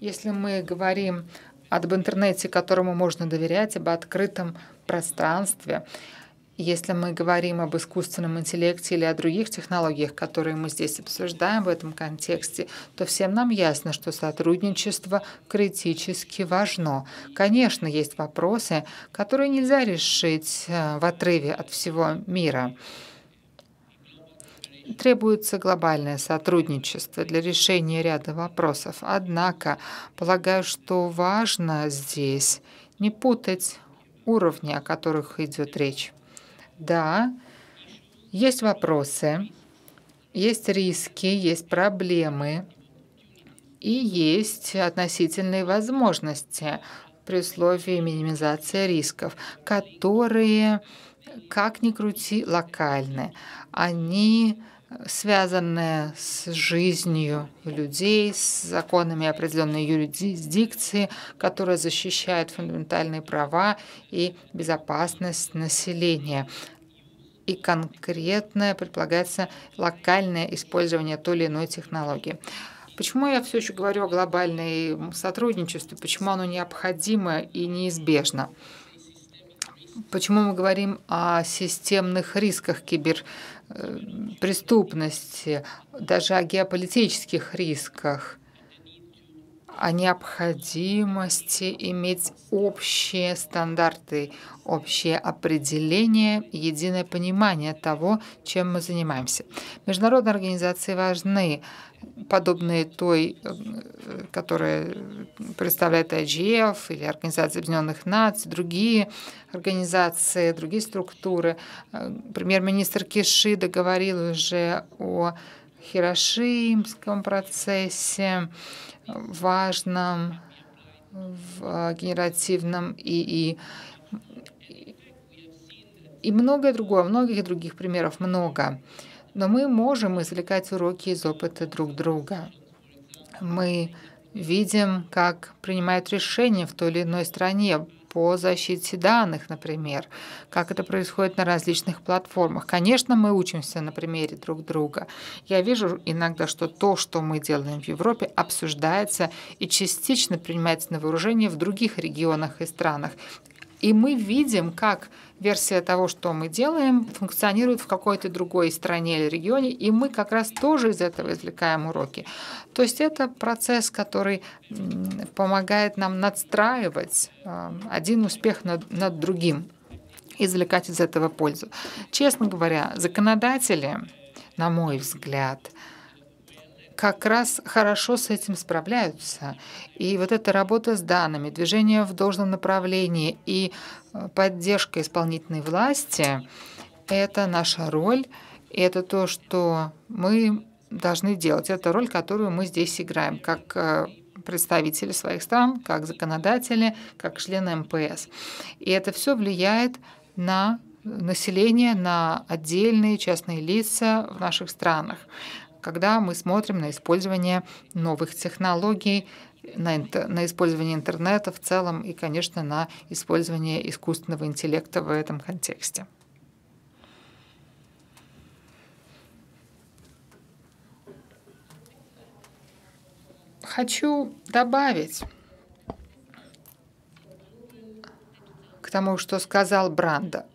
если мы говорим об интернете, которому можно доверять, об открытом пространстве, если мы говорим об искусственном интеллекте или о других технологиях, которые мы здесь обсуждаем в этом контексте, то всем нам ясно, что сотрудничество критически важно. Конечно, есть вопросы, которые нельзя решить э, в отрыве от всего мира. Требуется глобальное сотрудничество для решения ряда вопросов. Однако, полагаю, что важно здесь не путать уровни, о которых идет речь. Да, есть вопросы, есть риски, есть проблемы и есть относительные возможности при условии минимизации рисков, которые, как ни крути, локальны. Они связанное с жизнью людей, с законами определенной юрисдикции, которая защищает фундаментальные права и безопасность населения. И конкретное предполагается локальное использование той или иной технологии. Почему я все еще говорю о глобальной сотрудничестве? Почему оно необходимо и неизбежно? Почему мы говорим о системных рисках кибер? Э, преступности, даже о геополитических рисках о необходимости иметь общие стандарты, общее определение, единое понимание того, чем мы занимаемся. Международные организации важны, подобные той, э, которая представляет IGF или Организация Объединенных Наций, другие организации, другие структуры. Э, премьер-министр Кишида говорил уже о Хирошимском процессе, важном в э, генеративном и и многое другое, многих других примеров много. Но мы можем извлекать уроки из опыта друг друга. Мы видим, как принимают решения в той или иной стране по защите данных, например, как это происходит на различных платформах. Конечно, мы учимся на примере друг друга. Я вижу иногда, что то, что мы делаем в Европе, обсуждается и частично принимается на вооружение в других регионах и странах. И мы видим, как версия того, что мы делаем, функционирует в какой-то другой стране или регионе, и мы как раз тоже из этого извлекаем уроки. То есть это процесс, который помогает нам надстраивать э, один успех над, над другим, извлекать из этого пользу. Честно говоря, законодатели, на мой взгляд, как раз хорошо с этим справляются. И вот эта работа с данными, движение в должном направлении и э, поддержка исполнительной власти – это наша роль, и это то, что мы должны делать. Это роль, которую мы здесь играем, как э, представители своих стран, как законодатели, как члены МПС. И это все влияет на население, на отдельные частные лица в наших странах когда мы смотрим на использование новых технологий, на, на использование интернета в целом и, конечно, на использование искусственного интеллекта в этом контексте. Хочу добавить к тому, что сказал Бранда.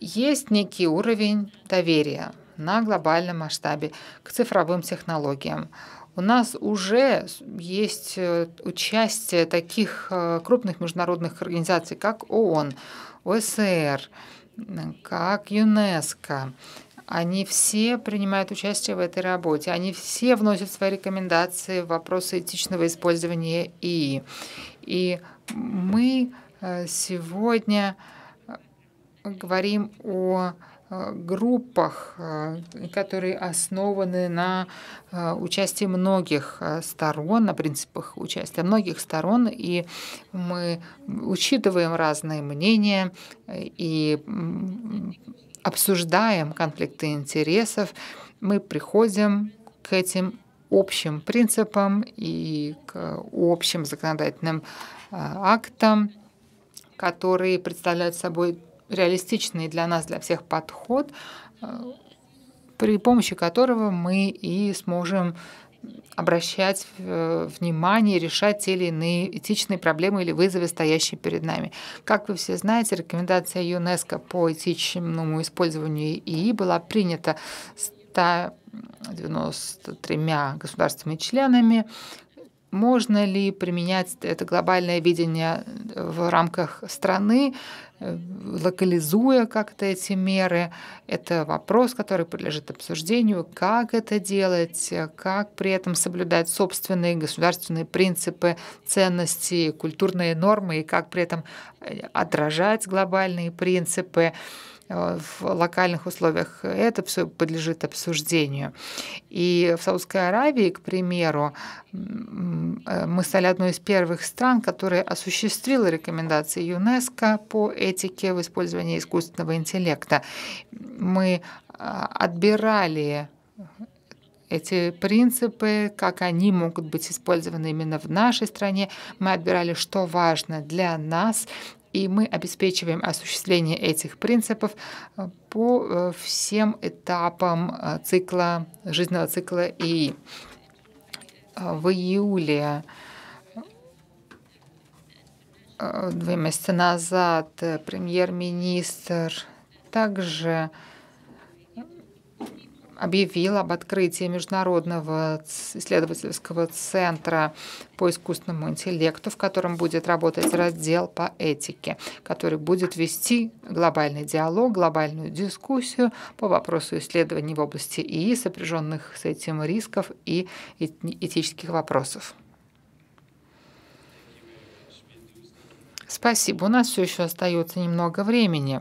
Есть некий уровень доверия на глобальном масштабе к цифровым технологиям. У нас уже есть э, участие таких э, крупных международных организаций, как ООН, ОСР, как ЮНЕСКО. Они все принимают участие в этой работе, они все вносят свои рекомендации в вопросы этичного использования ИИ. И мы э, сегодня говорим о Э, группах, э, которые основаны на э, участии многих сторон, на принципах участия многих сторон, и мы учитываем разные мнения и обсуждаем конфликты интересов, мы приходим к этим общим принципам и к общим законодательным актам, которые представляют собой реалистичный для нас, для всех подход, э, при помощи которого мы и сможем обращать э, внимание, решать те или иные этичные проблемы или вызовы, стоящие перед нами. Как вы все знаете, рекомендация ЮНЕСКО по этичному использованию ИИ была принята 193 государствами-членами можно ли применять это глобальное видение э, в рамках страны, э, локализуя как-то эти меры? Это вопрос, который подлежит обсуждению. Как это делать? Как при этом соблюдать собственные государственные принципы, ценности, культурные нормы? И как при этом э, отражать глобальные принципы? Э, в локальных условиях, это все подлежит обсуждению. И в Саудской Аравии, к примеру, э, мы стали одной из первых стран, которая осуществила рекомендации ЮНЕСКО по этике в использовании искусственного интеллекта. Мы э, отбирали эти принципы, как они могут быть использованы именно в нашей стране. Мы отбирали, что важно для нас, и мы обеспечиваем осуществление этих принципов э, по э, всем этапам э, цикла, жизненного цикла И В июле два месяца назад премьер-министр также объявил об открытии Международного исследовательского центра по искусственному интеллекту, в котором будет работать раздел по этике, который будет вести глобальный диалог, глобальную дискуссию по вопросу исследований в области ИИ, сопряженных с этим рисков и этических вопросов. Спасибо. У нас все еще остается немного времени.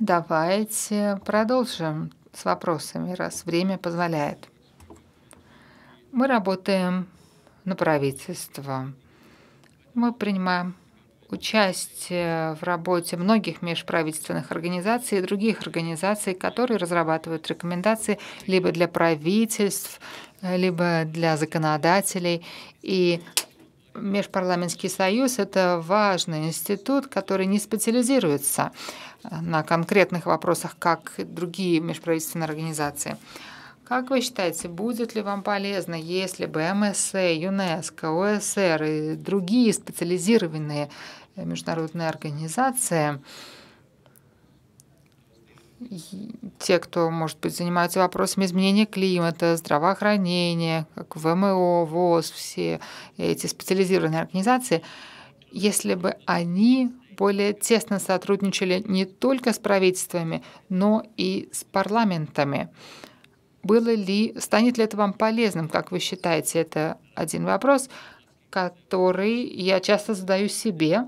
Давайте продолжим с вопросами, раз время позволяет. Мы работаем на правительство. Мы принимаем участие в работе многих межправительственных организаций и других организаций, которые разрабатывают рекомендации либо для правительств, либо для законодателей. И Межпарламентский союз – это важный институт, который не специализируется э, на конкретных вопросах, как другие межправительственные организации. Как вы считаете, будет ли вам полезно, если бы МСЭ, ЮНЕСКО, ОСР и другие специализированные э, международные организации – те, кто, может быть, занимается вопросами изменения климата, здравоохранения, как ВМО, ВОЗ, все эти специализированные организации, если бы они более тесно сотрудничали не только с правительствами, но и с парламентами. Было ли, станет ли это вам полезным, как вы считаете? Это один вопрос, который я часто задаю себе,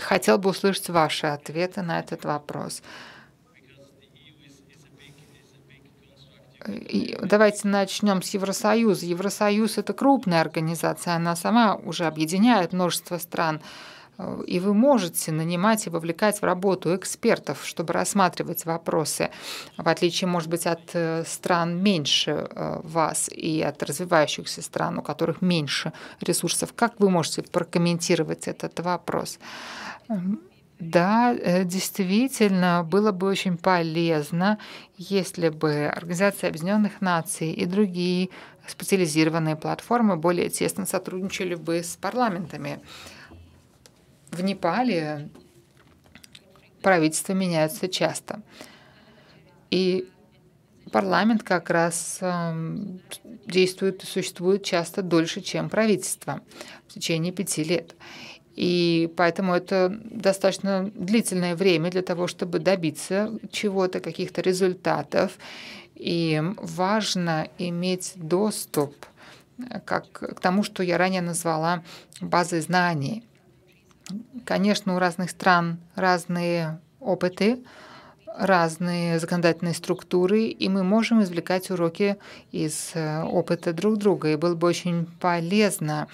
хотел бы услышать ваши ответы на этот вопрос. давайте начнем с Евросоюза. Евросоюз – это крупная организация, она сама уже объединяет множество стран. Э, и вы можете нанимать и вовлекать в работу экспертов, чтобы рассматривать вопросы, в отличие, может быть, от э, стран меньше э, вас и от развивающихся стран, у которых меньше ресурсов. Как вы можете прокомментировать этот вопрос? Эм, да, действительно, было бы очень полезно, если бы Организация Объединенных Наций и другие специализированные платформы более тесно сотрудничали бы с парламентами в Непале правительства меняются часто. И парламент как раз эм, действует и существует часто дольше, чем правительство в течение пяти лет. И поэтому это достаточно длительное время для того, чтобы добиться чего-то, каких-то результатов. И важно иметь доступ э, как, к тому, что я ранее назвала базой знаний. Конечно, у разных стран разные опыты, разные законодательные структуры, и мы можем извлекать уроки из э, опыта друг друга. И было бы очень полезно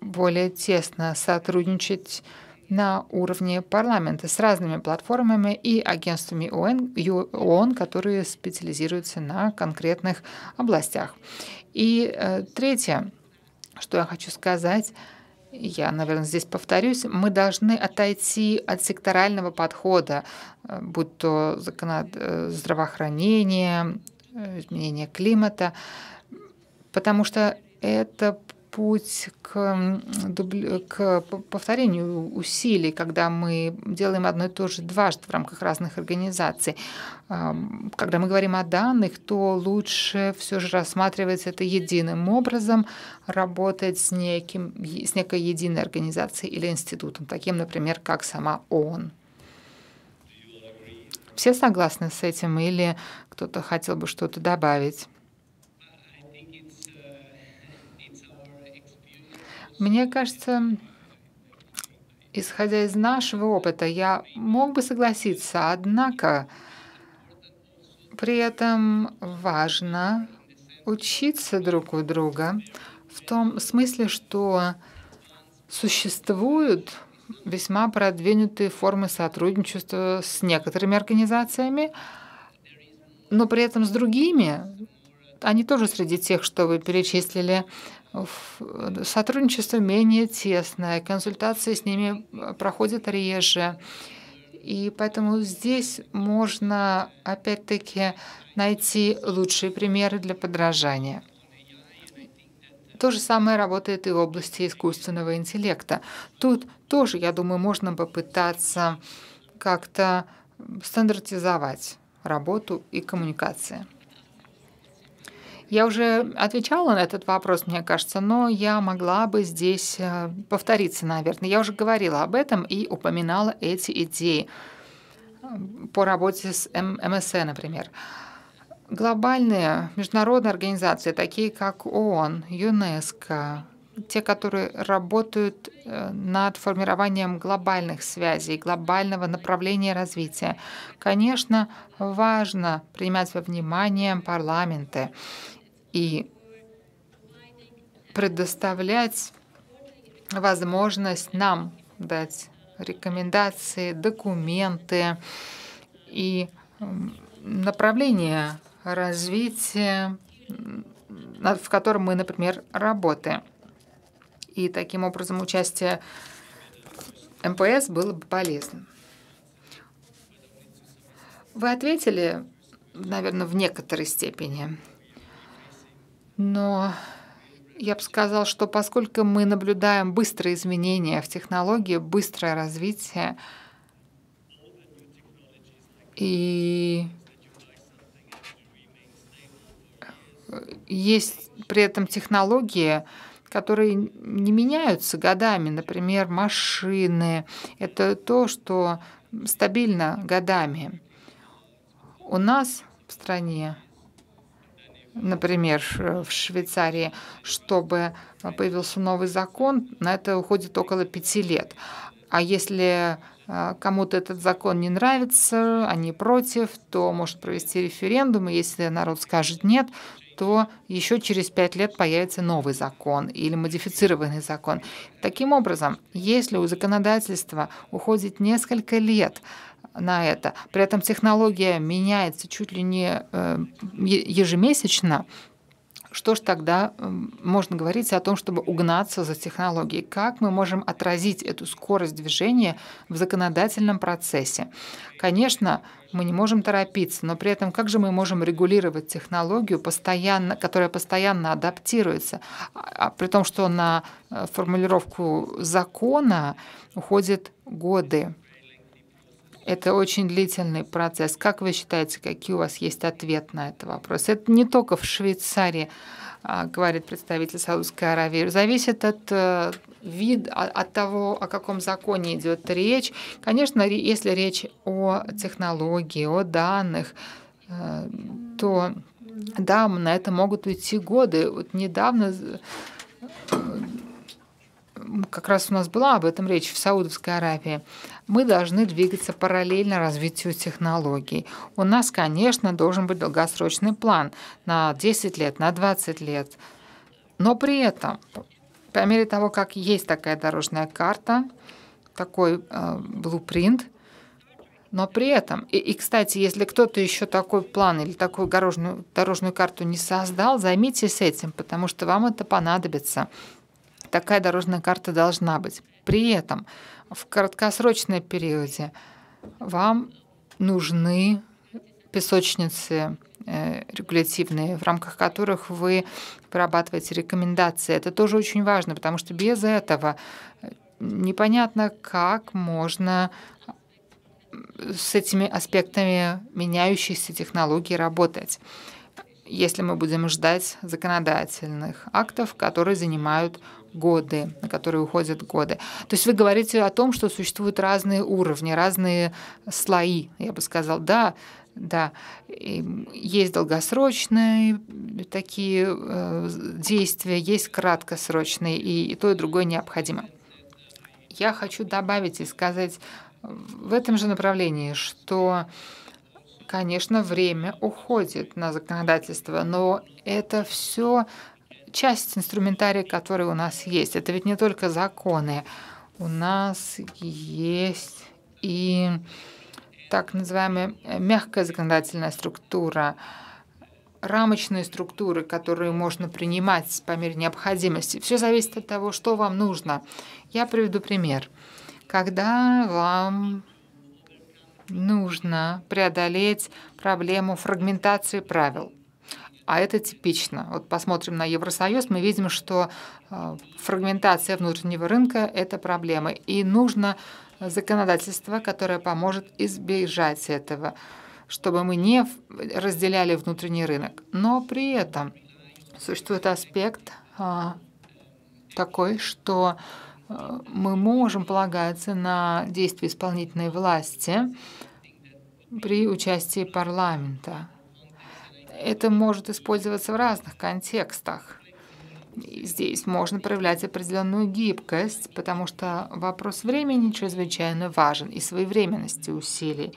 более тесно сотрудничать на уровне парламента с разными платформами и агентствами ООН, ООН которые специализируются на конкретных областях. И э, третье, что я хочу сказать – я, наверное, здесь повторюсь, мы должны отойти от секторального подхода, э, будь то э, здравоохранение, э, изменение климата, потому что это путь к, дубли... к повторению усилий, когда мы делаем одно и то же дважды в рамках разных организаций. Когда мы говорим о данных, то лучше все же рассматривать это единым образом, работать с, неким, с некой единой организацией или институтом, таким, например, как сама ООН. Все согласны с этим или кто-то хотел бы что-то добавить? Мне кажется, исходя из нашего опыта, я мог бы согласиться, однако при этом важно учиться друг у друга в том смысле, что существуют весьма продвинутые формы сотрудничества с некоторыми организациями, но при этом с другими, они тоже среди тех, что вы перечислили, Э, сотрудничество менее тесное, консультации с ними э, проходят реже. И поэтому здесь можно, опять-таки, найти лучшие примеры для подражания. То же самое работает и в области искусственного интеллекта. Тут тоже, я думаю, можно попытаться как-то стандартизовать работу и коммуникации. Я уже отвечала на этот вопрос, мне кажется, но я могла бы здесь э, повториться, наверное. Я уже говорила об этом и упоминала эти идеи э, по работе с МСЭ, например. Глобальные международные организации, такие как ООН, ЮНЕСКО, те, которые работают э, над формированием глобальных связей, глобального направления развития. Конечно, важно принимать во внимание парламенты и предоставлять возможность нам дать рекомендации, документы и направления развития, в котором мы, например, работаем. И таким образом участие МПС было бы полезным. Вы ответили, наверное, в некоторой степени. Но я бы сказал, что поскольку мы наблюдаем быстрые изменения в технологии, быстрое развитие, и есть при этом технологии, которые не меняются годами. Например, машины. Это то, что стабильно годами. У нас в стране например, в Швейцарии, чтобы э, появился новый закон, на это уходит около пяти лет. А если э, кому-то этот закон не нравится, они против, то может провести референдум, и если народ скажет «нет», то еще через пять лет появится новый закон или модифицированный закон. Таким образом, если у законодательства уходит несколько лет на это. При этом технология меняется чуть ли не э, ежемесячно. Что ж тогда эм, можно говорить о том, чтобы угнаться за технологией? Как мы можем отразить эту скорость движения в законодательном процессе? Конечно, мы не можем торопиться, но при этом как же мы можем регулировать технологию, постоянно, которая постоянно адаптируется, а, а при том, что на э, формулировку закона уходят годы. Это очень длительный процесс. Как вы считаете, какие у вас есть ответ на этот вопрос? Это не только в Швейцарии, а, говорит представитель Саудовской Аравии, зависит от э, вид, а, от того, о каком законе идет речь. Конечно, если речь о технологии, о данных, э, то да, на это могут уйти годы. Вот недавно э, как раз у нас была об этом речь в Саудовской Аравии мы должны двигаться параллельно развитию технологий. У нас, конечно, должен быть долгосрочный план на 10 лет, на 20 лет. Но при этом, по мере того, как есть такая дорожная карта, такой э, но при этом, и, и кстати, если кто-то еще такой план или такую дорожную, дорожную карту не создал, займитесь этим, потому что вам это понадобится. Такая дорожная карта должна быть. При этом в краткосрочном периоде вам нужны песочницы э, регулятивные, в рамках которых вы вырабатываете рекомендации. Это тоже очень важно, потому что без этого э, непонятно, как можно э, с этими аспектами меняющейся технологии работать, если мы будем ждать законодательных актов, которые занимают годы, на которые уходят годы. То есть вы говорите о том, что существуют разные уровни, разные слои, я бы сказал, да, да, и эм, есть долгосрочные такие э, действия, есть краткосрочные, и, и то, и другое необходимо. Я хочу добавить и сказать в этом же направлении, что, конечно, время уходит на законодательство, но это все часть инструментария, который у нас есть. Это ведь не только законы. У нас есть и так называемая э, мягкая законодательная структура, рамочные структуры, которые можно принимать по мере необходимости. Все зависит от того, что вам нужно. Я приведу пример. Когда вам нужно преодолеть проблему фрагментации правил – а это типично. Вот посмотрим на Евросоюз, мы видим, что э, фрагментация внутреннего рынка – это проблема. И нужно законодательство, которое поможет избежать этого, чтобы мы не разделяли внутренний рынок. Но при этом существует аспект а, такой, что э, мы можем полагаться на действия исполнительной власти при участии парламента это может использоваться в разных контекстах. И здесь можно проявлять определенную гибкость, потому что вопрос времени чрезвычайно важен и своевременности усилий.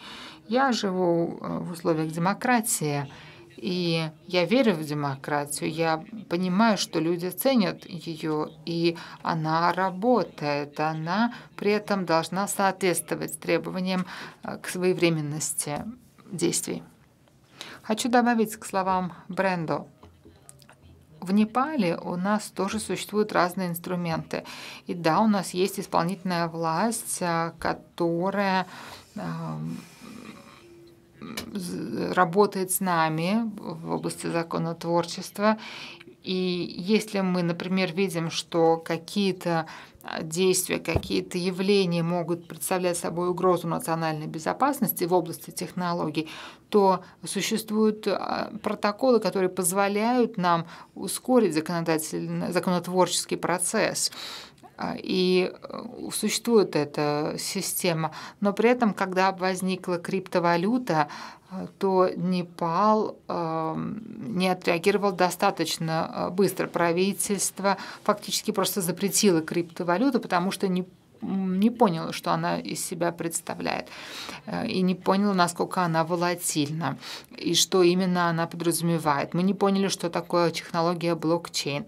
Я живу э, в условиях демократии, и я верю в демократию, я понимаю, что люди ценят ее, и она работает, она при этом должна соответствовать требованиям э, к своевременности действий. Хочу добавить к словам Брендо. В Непале у нас тоже существуют разные инструменты. И да, у нас есть исполнительная власть, а, которая работает с нами в области законотворчества. И если мы, например, видим, что какие-то а, действия, какие-то явления могут представлять собой угрозу национальной безопасности в области технологий, то существуют а, протоколы, которые позволяют нам ускорить законодательный, законотворческий процесс. А, и э, существует эта система. Но при этом, когда возникла криптовалюта, а, то Непал не отреагировал достаточно а, быстро. Правительство фактически просто запретило криптовалюту, потому что не не поняло, что она из себя представляет, э, и не поняло, насколько она волатильна, и что именно она подразумевает. Мы не поняли, что такое технология блокчейн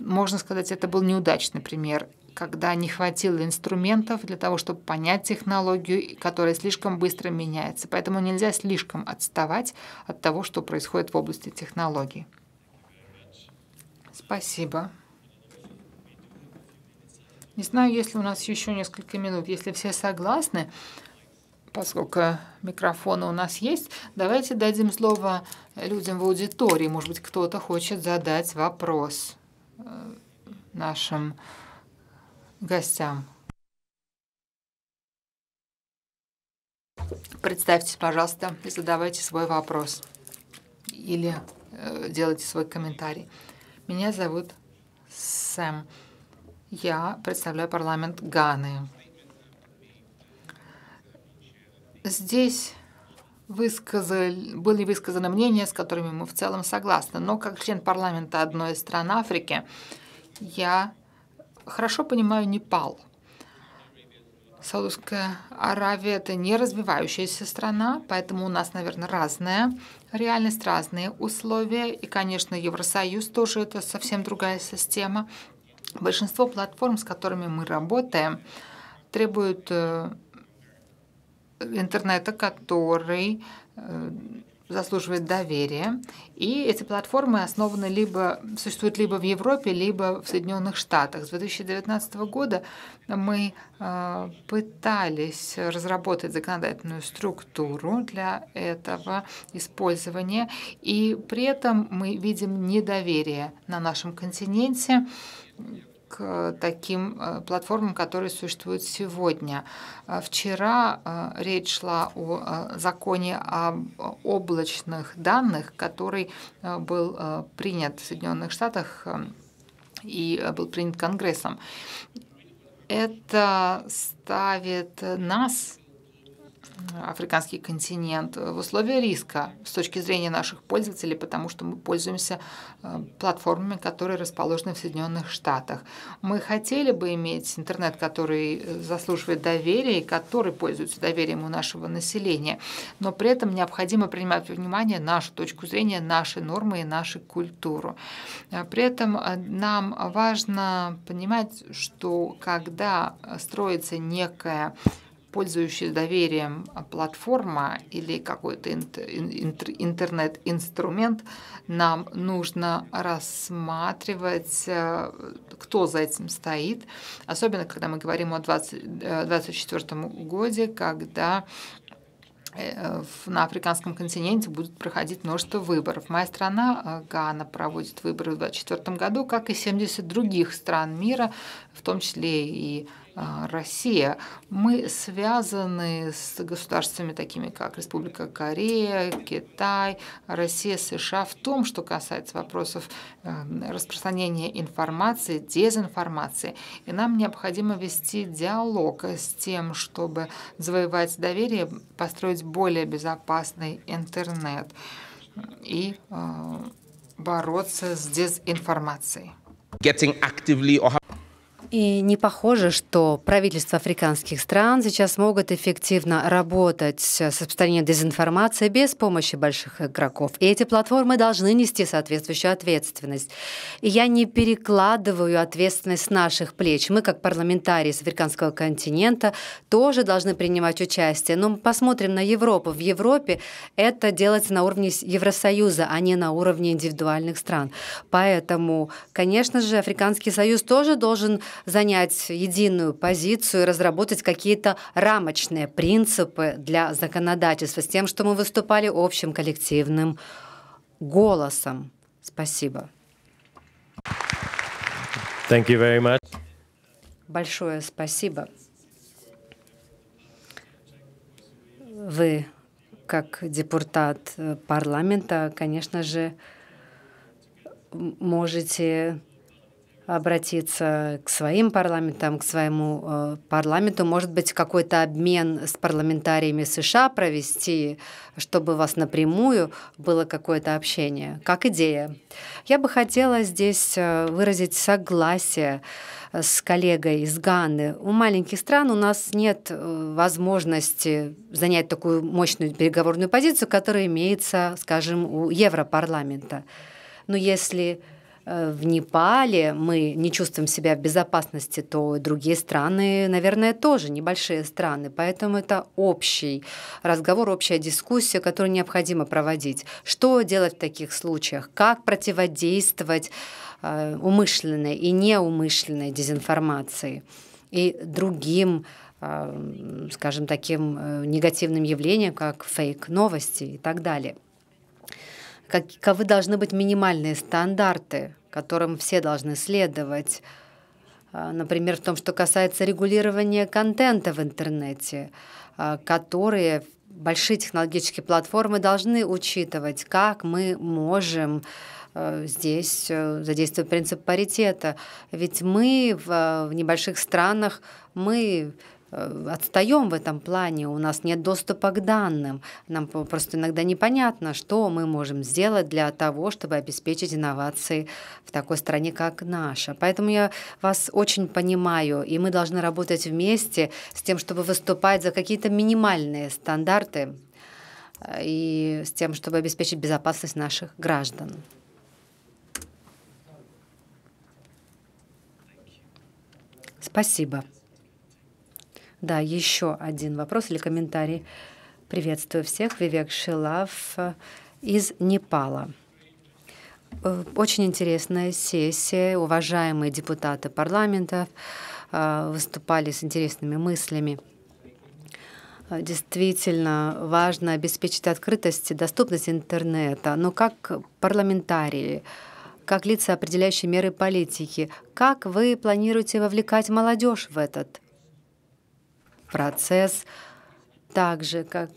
можно сказать, это был неудачный пример, когда не хватило инструментов для того, чтобы понять технологию, которая слишком быстро меняется. Поэтому нельзя слишком отставать от того, что происходит в области технологий. Спасибо. Не знаю, если у нас еще несколько минут. Если все согласны, поскольку микрофоны у нас есть, давайте дадим слово людям в аудитории. Может быть, кто-то хочет задать вопрос. Э, нашим гостям. Представьтесь, пожалуйста, и задавайте свой вопрос или э, делайте свой комментарий. Меня зовут Сэм. Я представляю парламент Ганы. Здесь высказали, были высказаны мнения, с которыми мы в целом согласны. Но как член парламента одной из стран Африки, я хорошо понимаю Непал. Саудовская Аравия – это не развивающаяся страна, поэтому у нас, наверное, разная реальность, разные условия. И, конечно, Евросоюз тоже – это совсем другая система. Большинство платформ, с которыми мы работаем, требуют э, интернета, который э, заслуживает доверия. И эти платформы основаны либо, существуют либо в Европе, либо в Соединенных Штатах. С 2019 года мы э, пытались разработать законодательную структуру для этого использования, и при этом мы видим недоверие на нашем континенте к э, таким э, платформам, которые существуют сегодня. Э, вчера речь шла о законе об облачных данных, который был принят в Соединенных Штатах и был принят Конгрессом. Это ставит нас африканский континент э, в условиях риска с точки зрения наших пользователей, потому что мы пользуемся э, платформами, которые расположены в Соединенных Штатах. Мы хотели бы иметь интернет, который э, заслуживает доверия и который пользуется доверием у нашего населения, но при этом необходимо принимать во внимание нашу точку зрения, наши нормы и нашу культуру. При этом нам важно понимать, что когда строится некая пользующаяся доверием платформа или какой-то интернет-инструмент, нам нужно рассматривать, э, кто за этим стоит, особенно когда мы говорим о 2024 э, годе, когда э, на африканском континенте будут проходить множество выборов. Моя страна, Гана, проводит выборы в 2024 году, как и 70 других стран мира, в том числе и а, Россия, мы связаны с государствами такими, как Республика Корея, Китай, Россия, США в том, что касается вопросов эм, распространения информации, дезинформации. И нам необходимо вести диалог с тем, чтобы завоевать доверие, построить более безопасный интернет и э, бороться с дезинформацией. И не похоже, что правительства африканских стран сейчас могут эффективно работать с распространением дезинформации без помощи больших игроков. И эти платформы должны нести соответствующую ответственность. И я не перекладываю ответственность с наших плеч. Мы, как парламентарии с африканского континента, тоже должны принимать участие. Но мы посмотрим на Европу. В Европе это делается на уровне Евросоюза, а не на уровне индивидуальных стран. Поэтому, конечно же, Африканский союз тоже должен занять единую позицию и разработать какие-то рамочные принципы для законодательства с тем, что мы выступали общим коллективным голосом. Спасибо. Thank you very much. Большое спасибо. Вы, как депутат э, парламента, конечно же, можете обратиться к своим парламентам, к своему э, парламенту, может быть, какой-то обмен с парламентариями США провести, чтобы у вас напрямую было какое-то общение, как идея. Я бы хотела здесь э, выразить согласие э, с коллегой из Ганны. У маленьких стран у нас нет э, возможности занять такую мощную переговорную позицию, которая имеется, скажем, у Европарламента. Но если Э, в Непале мы не чувствуем себя в безопасности, то другие страны, наверное, тоже небольшие страны. Поэтому это общий разговор, общая дискуссия, которую необходимо проводить. Что делать в таких случаях? Как противодействовать э, умышленной и неумышленной дезинформации и другим э, скажем, таким негативным явлением, как фейк-новости и так далее. Каковы должны быть минимальные стандарты которым все должны следовать. А, например, в том, что касается регулирования контента в интернете, а, которые большие технологические платформы должны учитывать, как мы можем а, здесь э, задействовать принцип паритета. Ведь мы в небольших странах, мы Э, отстаем в этом плане, у нас нет доступа к данным, нам просто иногда непонятно, что мы можем сделать для того, чтобы обеспечить инновации в такой стране, как наша. Поэтому я вас очень понимаю, и мы должны работать вместе с тем, чтобы выступать за какие-то минимальные стандарты э, и с тем, чтобы обеспечить безопасность наших граждан. Спасибо. Да, еще один вопрос или комментарий. Приветствую всех. Вивек Шилав э, из Непала. Э, очень интересная сессия. Уважаемые депутаты парламента э, выступали с интересными мыслями. Действительно, важно обеспечить открытость и доступность интернета. Но как парламентарии, как лица, определяющие меры политики, как вы планируете вовлекать молодежь в этот процесс, также как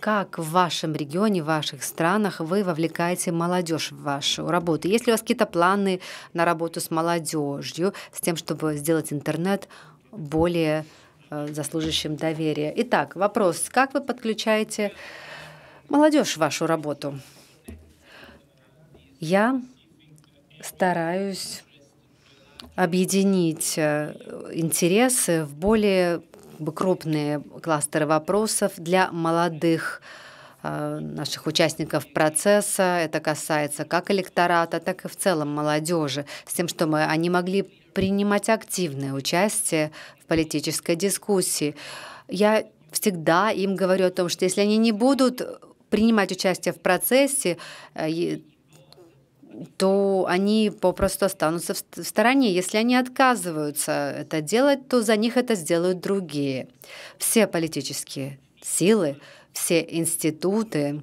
как в вашем регионе, в ваших странах вы вовлекаете молодежь в вашу работу. Есть ли у вас какие-то планы на работу с молодежью, с тем, чтобы сделать интернет более э, заслуживающим доверия? Итак, вопрос, как вы подключаете молодежь в вашу работу? Я стараюсь объединить э, интересы в более бы крупные кластеры вопросов для молодых э, наших участников процесса. Это касается как электората, так и в целом молодежи, с тем, что мы, они могли принимать активное участие в политической дискуссии. Я всегда им говорю о том, что если они не будут принимать участие в процессе, э, то они попросту останутся в стороне. Если они отказываются это делать, то за них это сделают другие. Все политические силы, все институты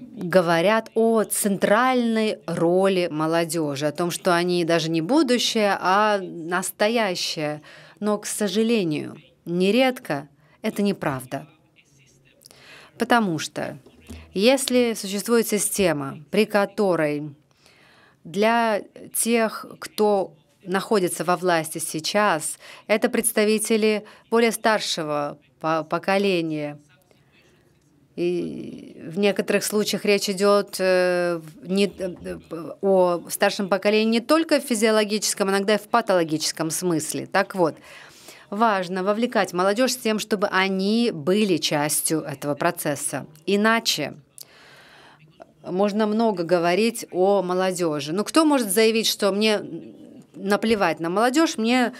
говорят о центральной роли молодежи, о том, что они даже не будущее, а настоящее. Но, к сожалению, нередко это неправда. Потому что если существует система, при которой для тех, кто находится во власти сейчас, это представители более старшего поколения. И в некоторых случаях речь идет э, не, э, о старшем поколении не только в физиологическом, иногда и в патологическом смысле. Так вот, важно вовлекать молодежь с тем, чтобы они были частью этого процесса. Иначе можно много говорить о молодежи. но ну, кто может заявить, что мне наплевать на молодежь, мне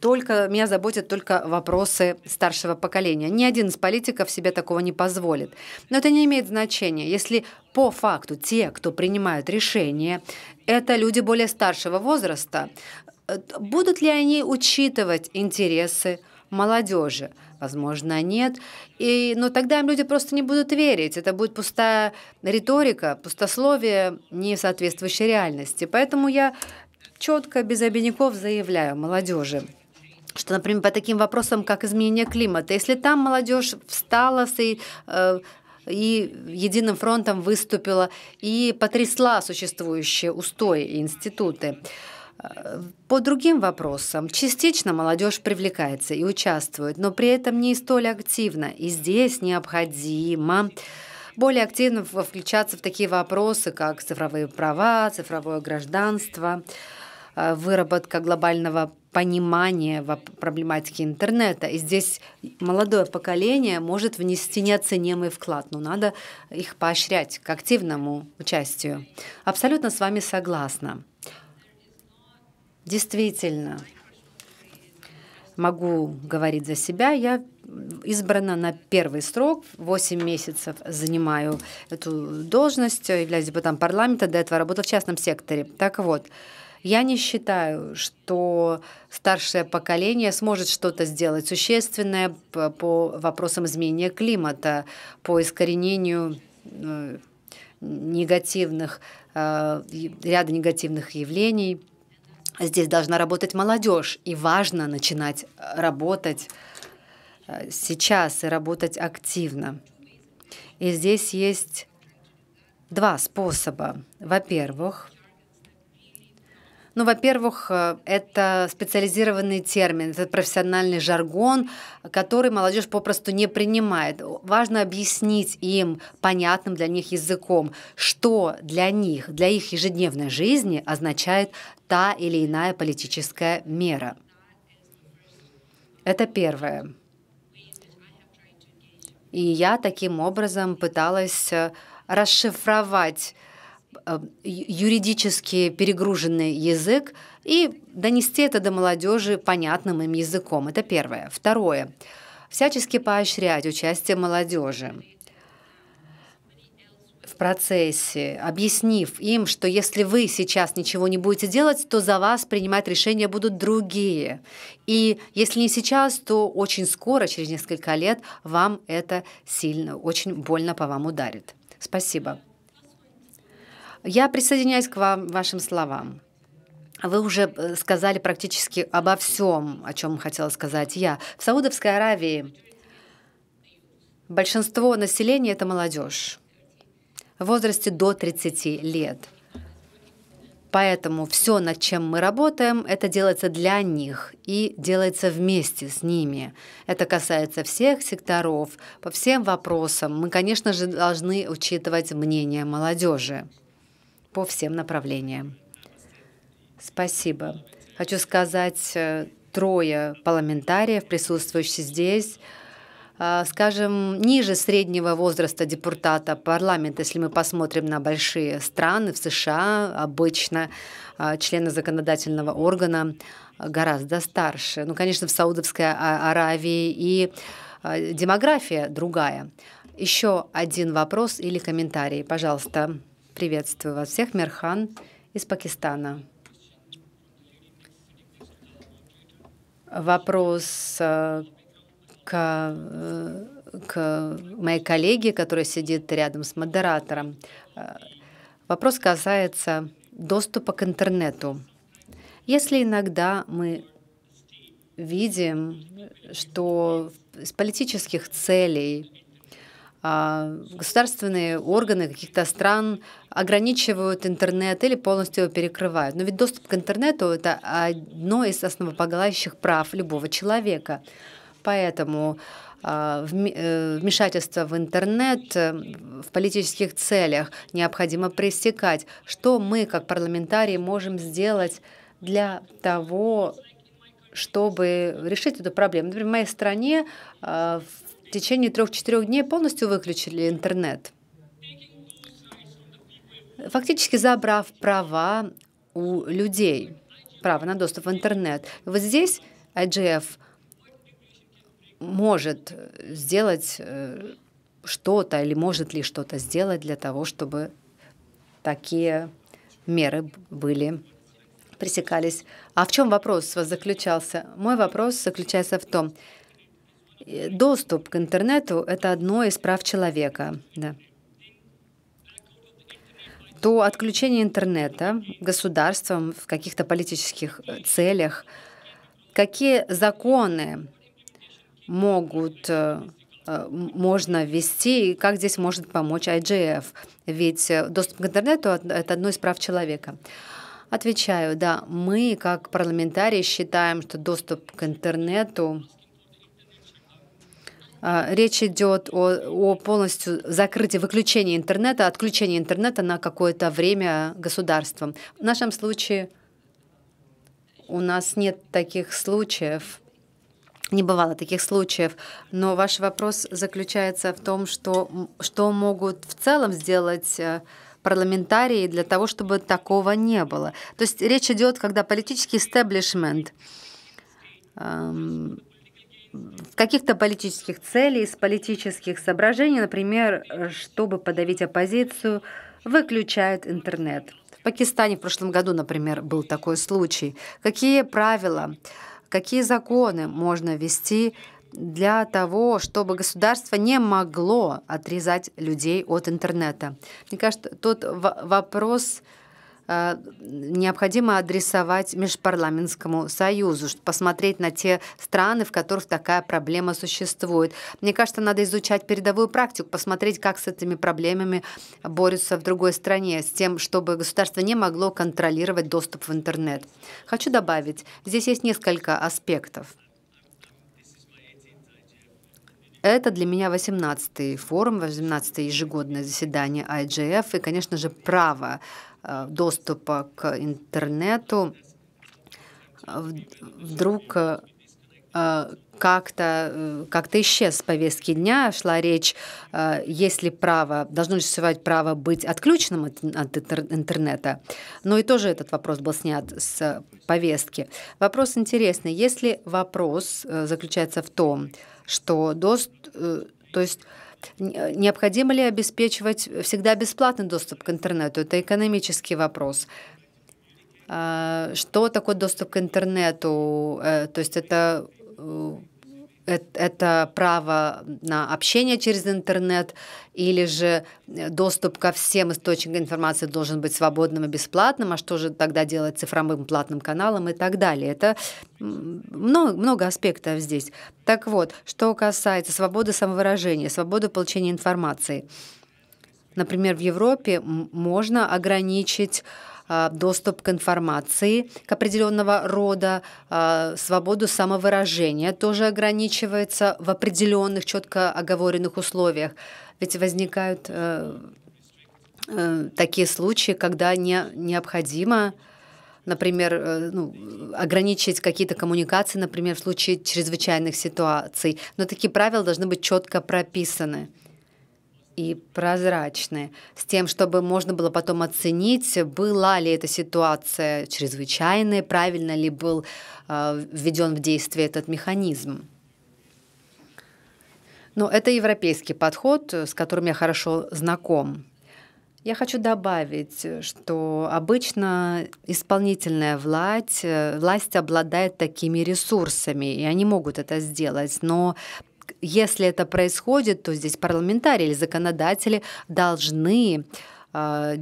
только, меня заботят только вопросы старшего поколения. Ни один из политиков себе такого не позволит. Но это не имеет значения. Если по факту те, кто принимают решения, это люди более старшего возраста, э, будут ли они учитывать интересы молодежи? возможно, нет. И, но тогда им люди просто не будут верить. Это будет пустая риторика, пустословие, не соответствующее реальности. Поэтому я четко, без обиняков заявляю молодежи, что, например, по таким вопросам, как изменение климата, если там молодежь встала с и, э, и единым фронтом выступила и потрясла существующие устои и институты, Э, по другим вопросам, частично молодежь привлекается и участвует, но при этом не столь активно. И здесь необходимо более активно включаться в такие вопросы, как цифровые права, цифровое гражданство, э, выработка глобального понимания проблематики интернета. И здесь молодое поколение может внести неоценимый вклад, но надо их поощрять к активному участию. Абсолютно с вами согласна. Действительно, могу говорить за себя, я избрана на первый срок, 8 месяцев занимаю эту должность, э, являюсь депутатом парламента, до этого работал в частном секторе. Так вот, я не считаю, что старшее поколение сможет что-то сделать существенное по вопросам изменения климата, по искоренению э, негативных, э, ряда негативных явлений. Здесь должна работать молодежь, и важно начинать э, работать э, сейчас и работать активно. И здесь есть два способа. Во-первых, ну, во-первых, э, это специализированный термин, это профессиональный жаргон, который молодежь попросту не принимает. Важно объяснить им понятным для них языком, что для них, для их ежедневной жизни означает та или иная политическая мера. Это первое. И я таким образом пыталась э, расшифровать Э, юридически перегруженный язык и донести это до молодежи понятным им языком. Это первое. Второе. Всячески поощрять участие молодежи в процессе, объяснив им, что если вы сейчас ничего не будете делать, то за вас принимать решения будут другие. И если не сейчас, то очень скоро, через несколько лет, вам это сильно, очень больно по вам ударит. Спасибо. Я присоединяюсь к вам, вашим словам. Вы уже э, сказали практически обо всем, о чем хотела сказать я. В Саудовской Аравии большинство населения — это молодежь в возрасте до 30 лет. Поэтому все, над чем мы работаем, это делается для них и делается вместе с ними. Это касается всех секторов, по всем вопросам. Мы, конечно же, должны учитывать мнение молодежи по всем направлениям. Спасибо. Хочу сказать э, трое парламентариев, присутствующих здесь, э, скажем, ниже среднего возраста депутата парламента, если мы посмотрим на большие страны, в США обычно э, члены законодательного органа гораздо старше. Ну, конечно, в Саудовской а-, Аравии и демография другая. Еще один вопрос или комментарий, пожалуйста. Приветствую вас всех, Мерхан из Пакистана. Вопрос э, к, э, к моей коллеге, которая сидит рядом с модератором. Э, вопрос касается доступа к интернету. Если иногда мы видим, что с политических целей а, государственные органы каких-то стран ограничивают интернет или полностью его перекрывают. Но ведь доступ к интернету — это одно из основополагающих прав любого человека. Поэтому а, э, вмешательство в интернет э, в политических целях необходимо пресекать. Что мы, как парламентарии, можем сделать для того, чтобы решить эту проблему? Например, в моей стране а, в в течение трех-четырех дней полностью выключили интернет, фактически забрав права у людей, право на доступ в интернет. вот здесь IGF может э, сделать э, что-то или может ли что-то сделать для того, чтобы такие меры были пресекались. А в чем вопрос заключался? Мой вопрос заключается в том, Э, доступ к интернету — это одно из прав человека. Да. До отключения интернета государством в каких-то политических э, целях какие законы могут э, можно ввести и как здесь может помочь IGF? Ведь доступ к интернету — это одно из прав человека. Отвечаю, да, мы как парламентарии считаем, что доступ к интернету а, речь идет о, о полностью закрытии, выключении интернета, отключении интернета на какое-то время государством. В нашем случае у нас нет таких случаев, не бывало таких случаев, но ваш вопрос заключается в том, что, что могут в целом сделать э, парламентарии для того, чтобы такого не было. То есть речь идет, когда политический истеблишмент эм, каких-то политических целей, из политических соображений, например, чтобы подавить оппозицию, выключают интернет. В Пакистане в прошлом году, например, был такой случай. Какие правила, какие законы можно вести для того, чтобы государство не могло отрезать людей от интернета? Мне кажется, тот вопрос Э, необходимо адресовать Межпарламентскому союзу, чтобы посмотреть на те страны, в которых такая проблема существует. Мне кажется, надо изучать передовую практику, посмотреть, как с этими проблемами борются в другой стране, с тем, чтобы государство не могло контролировать доступ в интернет. Хочу добавить, здесь есть несколько аспектов. Это для меня 18-й форум, 18-е ежегодное заседание IGF и, конечно же, право Э, доступа к интернету, э, вдруг э, как-то как исчез с повестки дня. Шла речь, есть ли право, должно ли существовать право быть отключенным от, от интернета. Но ну и тоже этот вопрос был снят с повестки. Вопрос интересный. Если вопрос заключается в том, что доступ, то есть Необходимо ли обеспечивать всегда бесплатный доступ к интернету? Это экономический вопрос. А, что такое доступ к интернету? Э, то есть это э, это право на общение через интернет или же э, доступ ко всем источникам информации должен быть свободным и бесплатным, а что же тогда делать цифровым платным каналом и так далее. Это много, много аспектов здесь. Так вот, что касается свободы самовыражения, свободы получения информации. Например, в Европе можно ограничить а, доступ к информации к определенного рода, а, свободу самовыражения тоже ограничивается в определенных, четко оговоренных условиях. Ведь возникают э, э, такие случаи, когда не, необходимо например, э, ну, ограничить какие-то коммуникации, например, в случае чрезвычайных ситуаций. Но такие правила должны быть четко прописаны и прозрачны, с тем, чтобы можно было потом оценить, была ли эта ситуация чрезвычайная, правильно ли был э, введен в действие этот механизм. Но это европейский подход, э, с которым я хорошо знаком. Я хочу добавить, что обычно исполнительная власть, э, власть обладает такими ресурсами, и они могут это сделать, но если это происходит, то здесь парламентарии или законодатели должны а,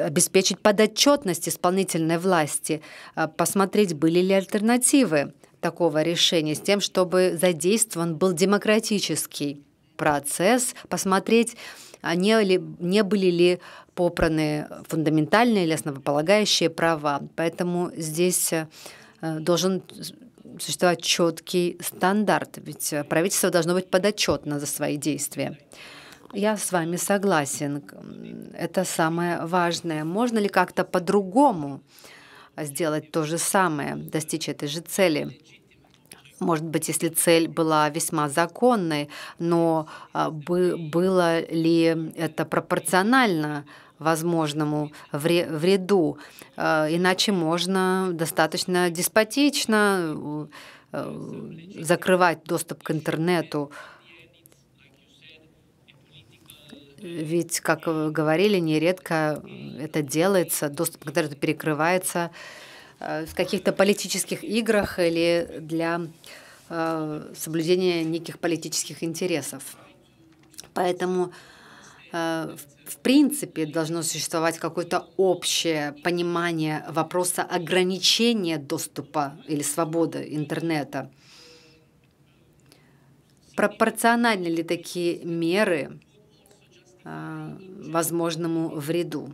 обеспечить подотчетность исполнительной власти, а, посмотреть, были ли альтернативы такого решения, с тем, чтобы задействован был демократический процесс, посмотреть, а не, ли, не были ли попраны фундаментальные или основополагающие права. Поэтому здесь э, должен существовать четкий стандарт, ведь э, правительство должно быть подотчетно за свои действия. Я с вами согласен. Это самое важное. Можно ли как-то по-другому сделать то же самое, достичь этой же цели? Может быть, если цель была весьма законной, но а, было ли это пропорционально? возможному вреду. Э, иначе можно достаточно деспотично э, закрывать доступ к интернету. Ведь, как вы говорили, нередко это делается, доступ к интернету перекрывается э, в каких-то политических играх или для соблюдения неких политических интересов. Поэтому в в принципе должно существовать какое-то общее понимание вопроса ограничения доступа или свободы интернета. Пропорциональны ли такие меры а, возможному вреду?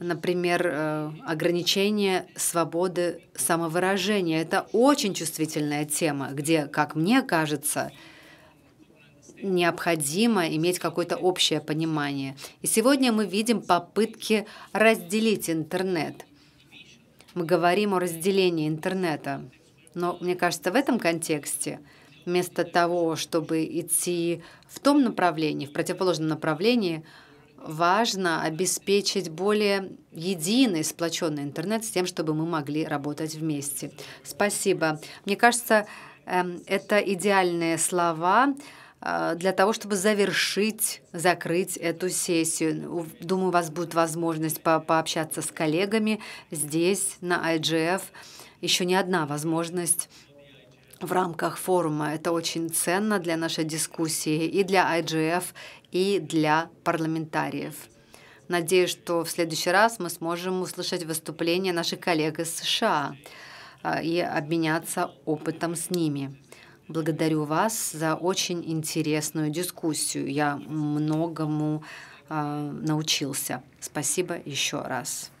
Например, э, ограничение свободы самовыражения. Это очень чувствительная тема, где, как мне кажется, необходимо иметь какое-то общее понимание. И сегодня мы видим попытки разделить интернет. Мы говорим о разделении интернета. Но мне кажется, в этом контексте вместо того, чтобы идти в том направлении, в противоположном направлении, важно обеспечить более единый, сплоченный интернет с тем, чтобы мы могли работать вместе. Спасибо. Мне кажется, эм, это идеальные слова а, для того, чтобы завершить, закрыть эту сессию. Думаю, у вас будет возможность по пообщаться с коллегами здесь, на IGF. Еще не одна возможность в рамках форума. Это очень ценно для нашей дискуссии и для IGF, и для парламентариев. Надеюсь, что в следующий раз мы сможем услышать выступления наших коллег из США а, и обменяться опытом с ними. Благодарю вас за очень интересную дискуссию. Я многому э, научился. Спасибо еще раз.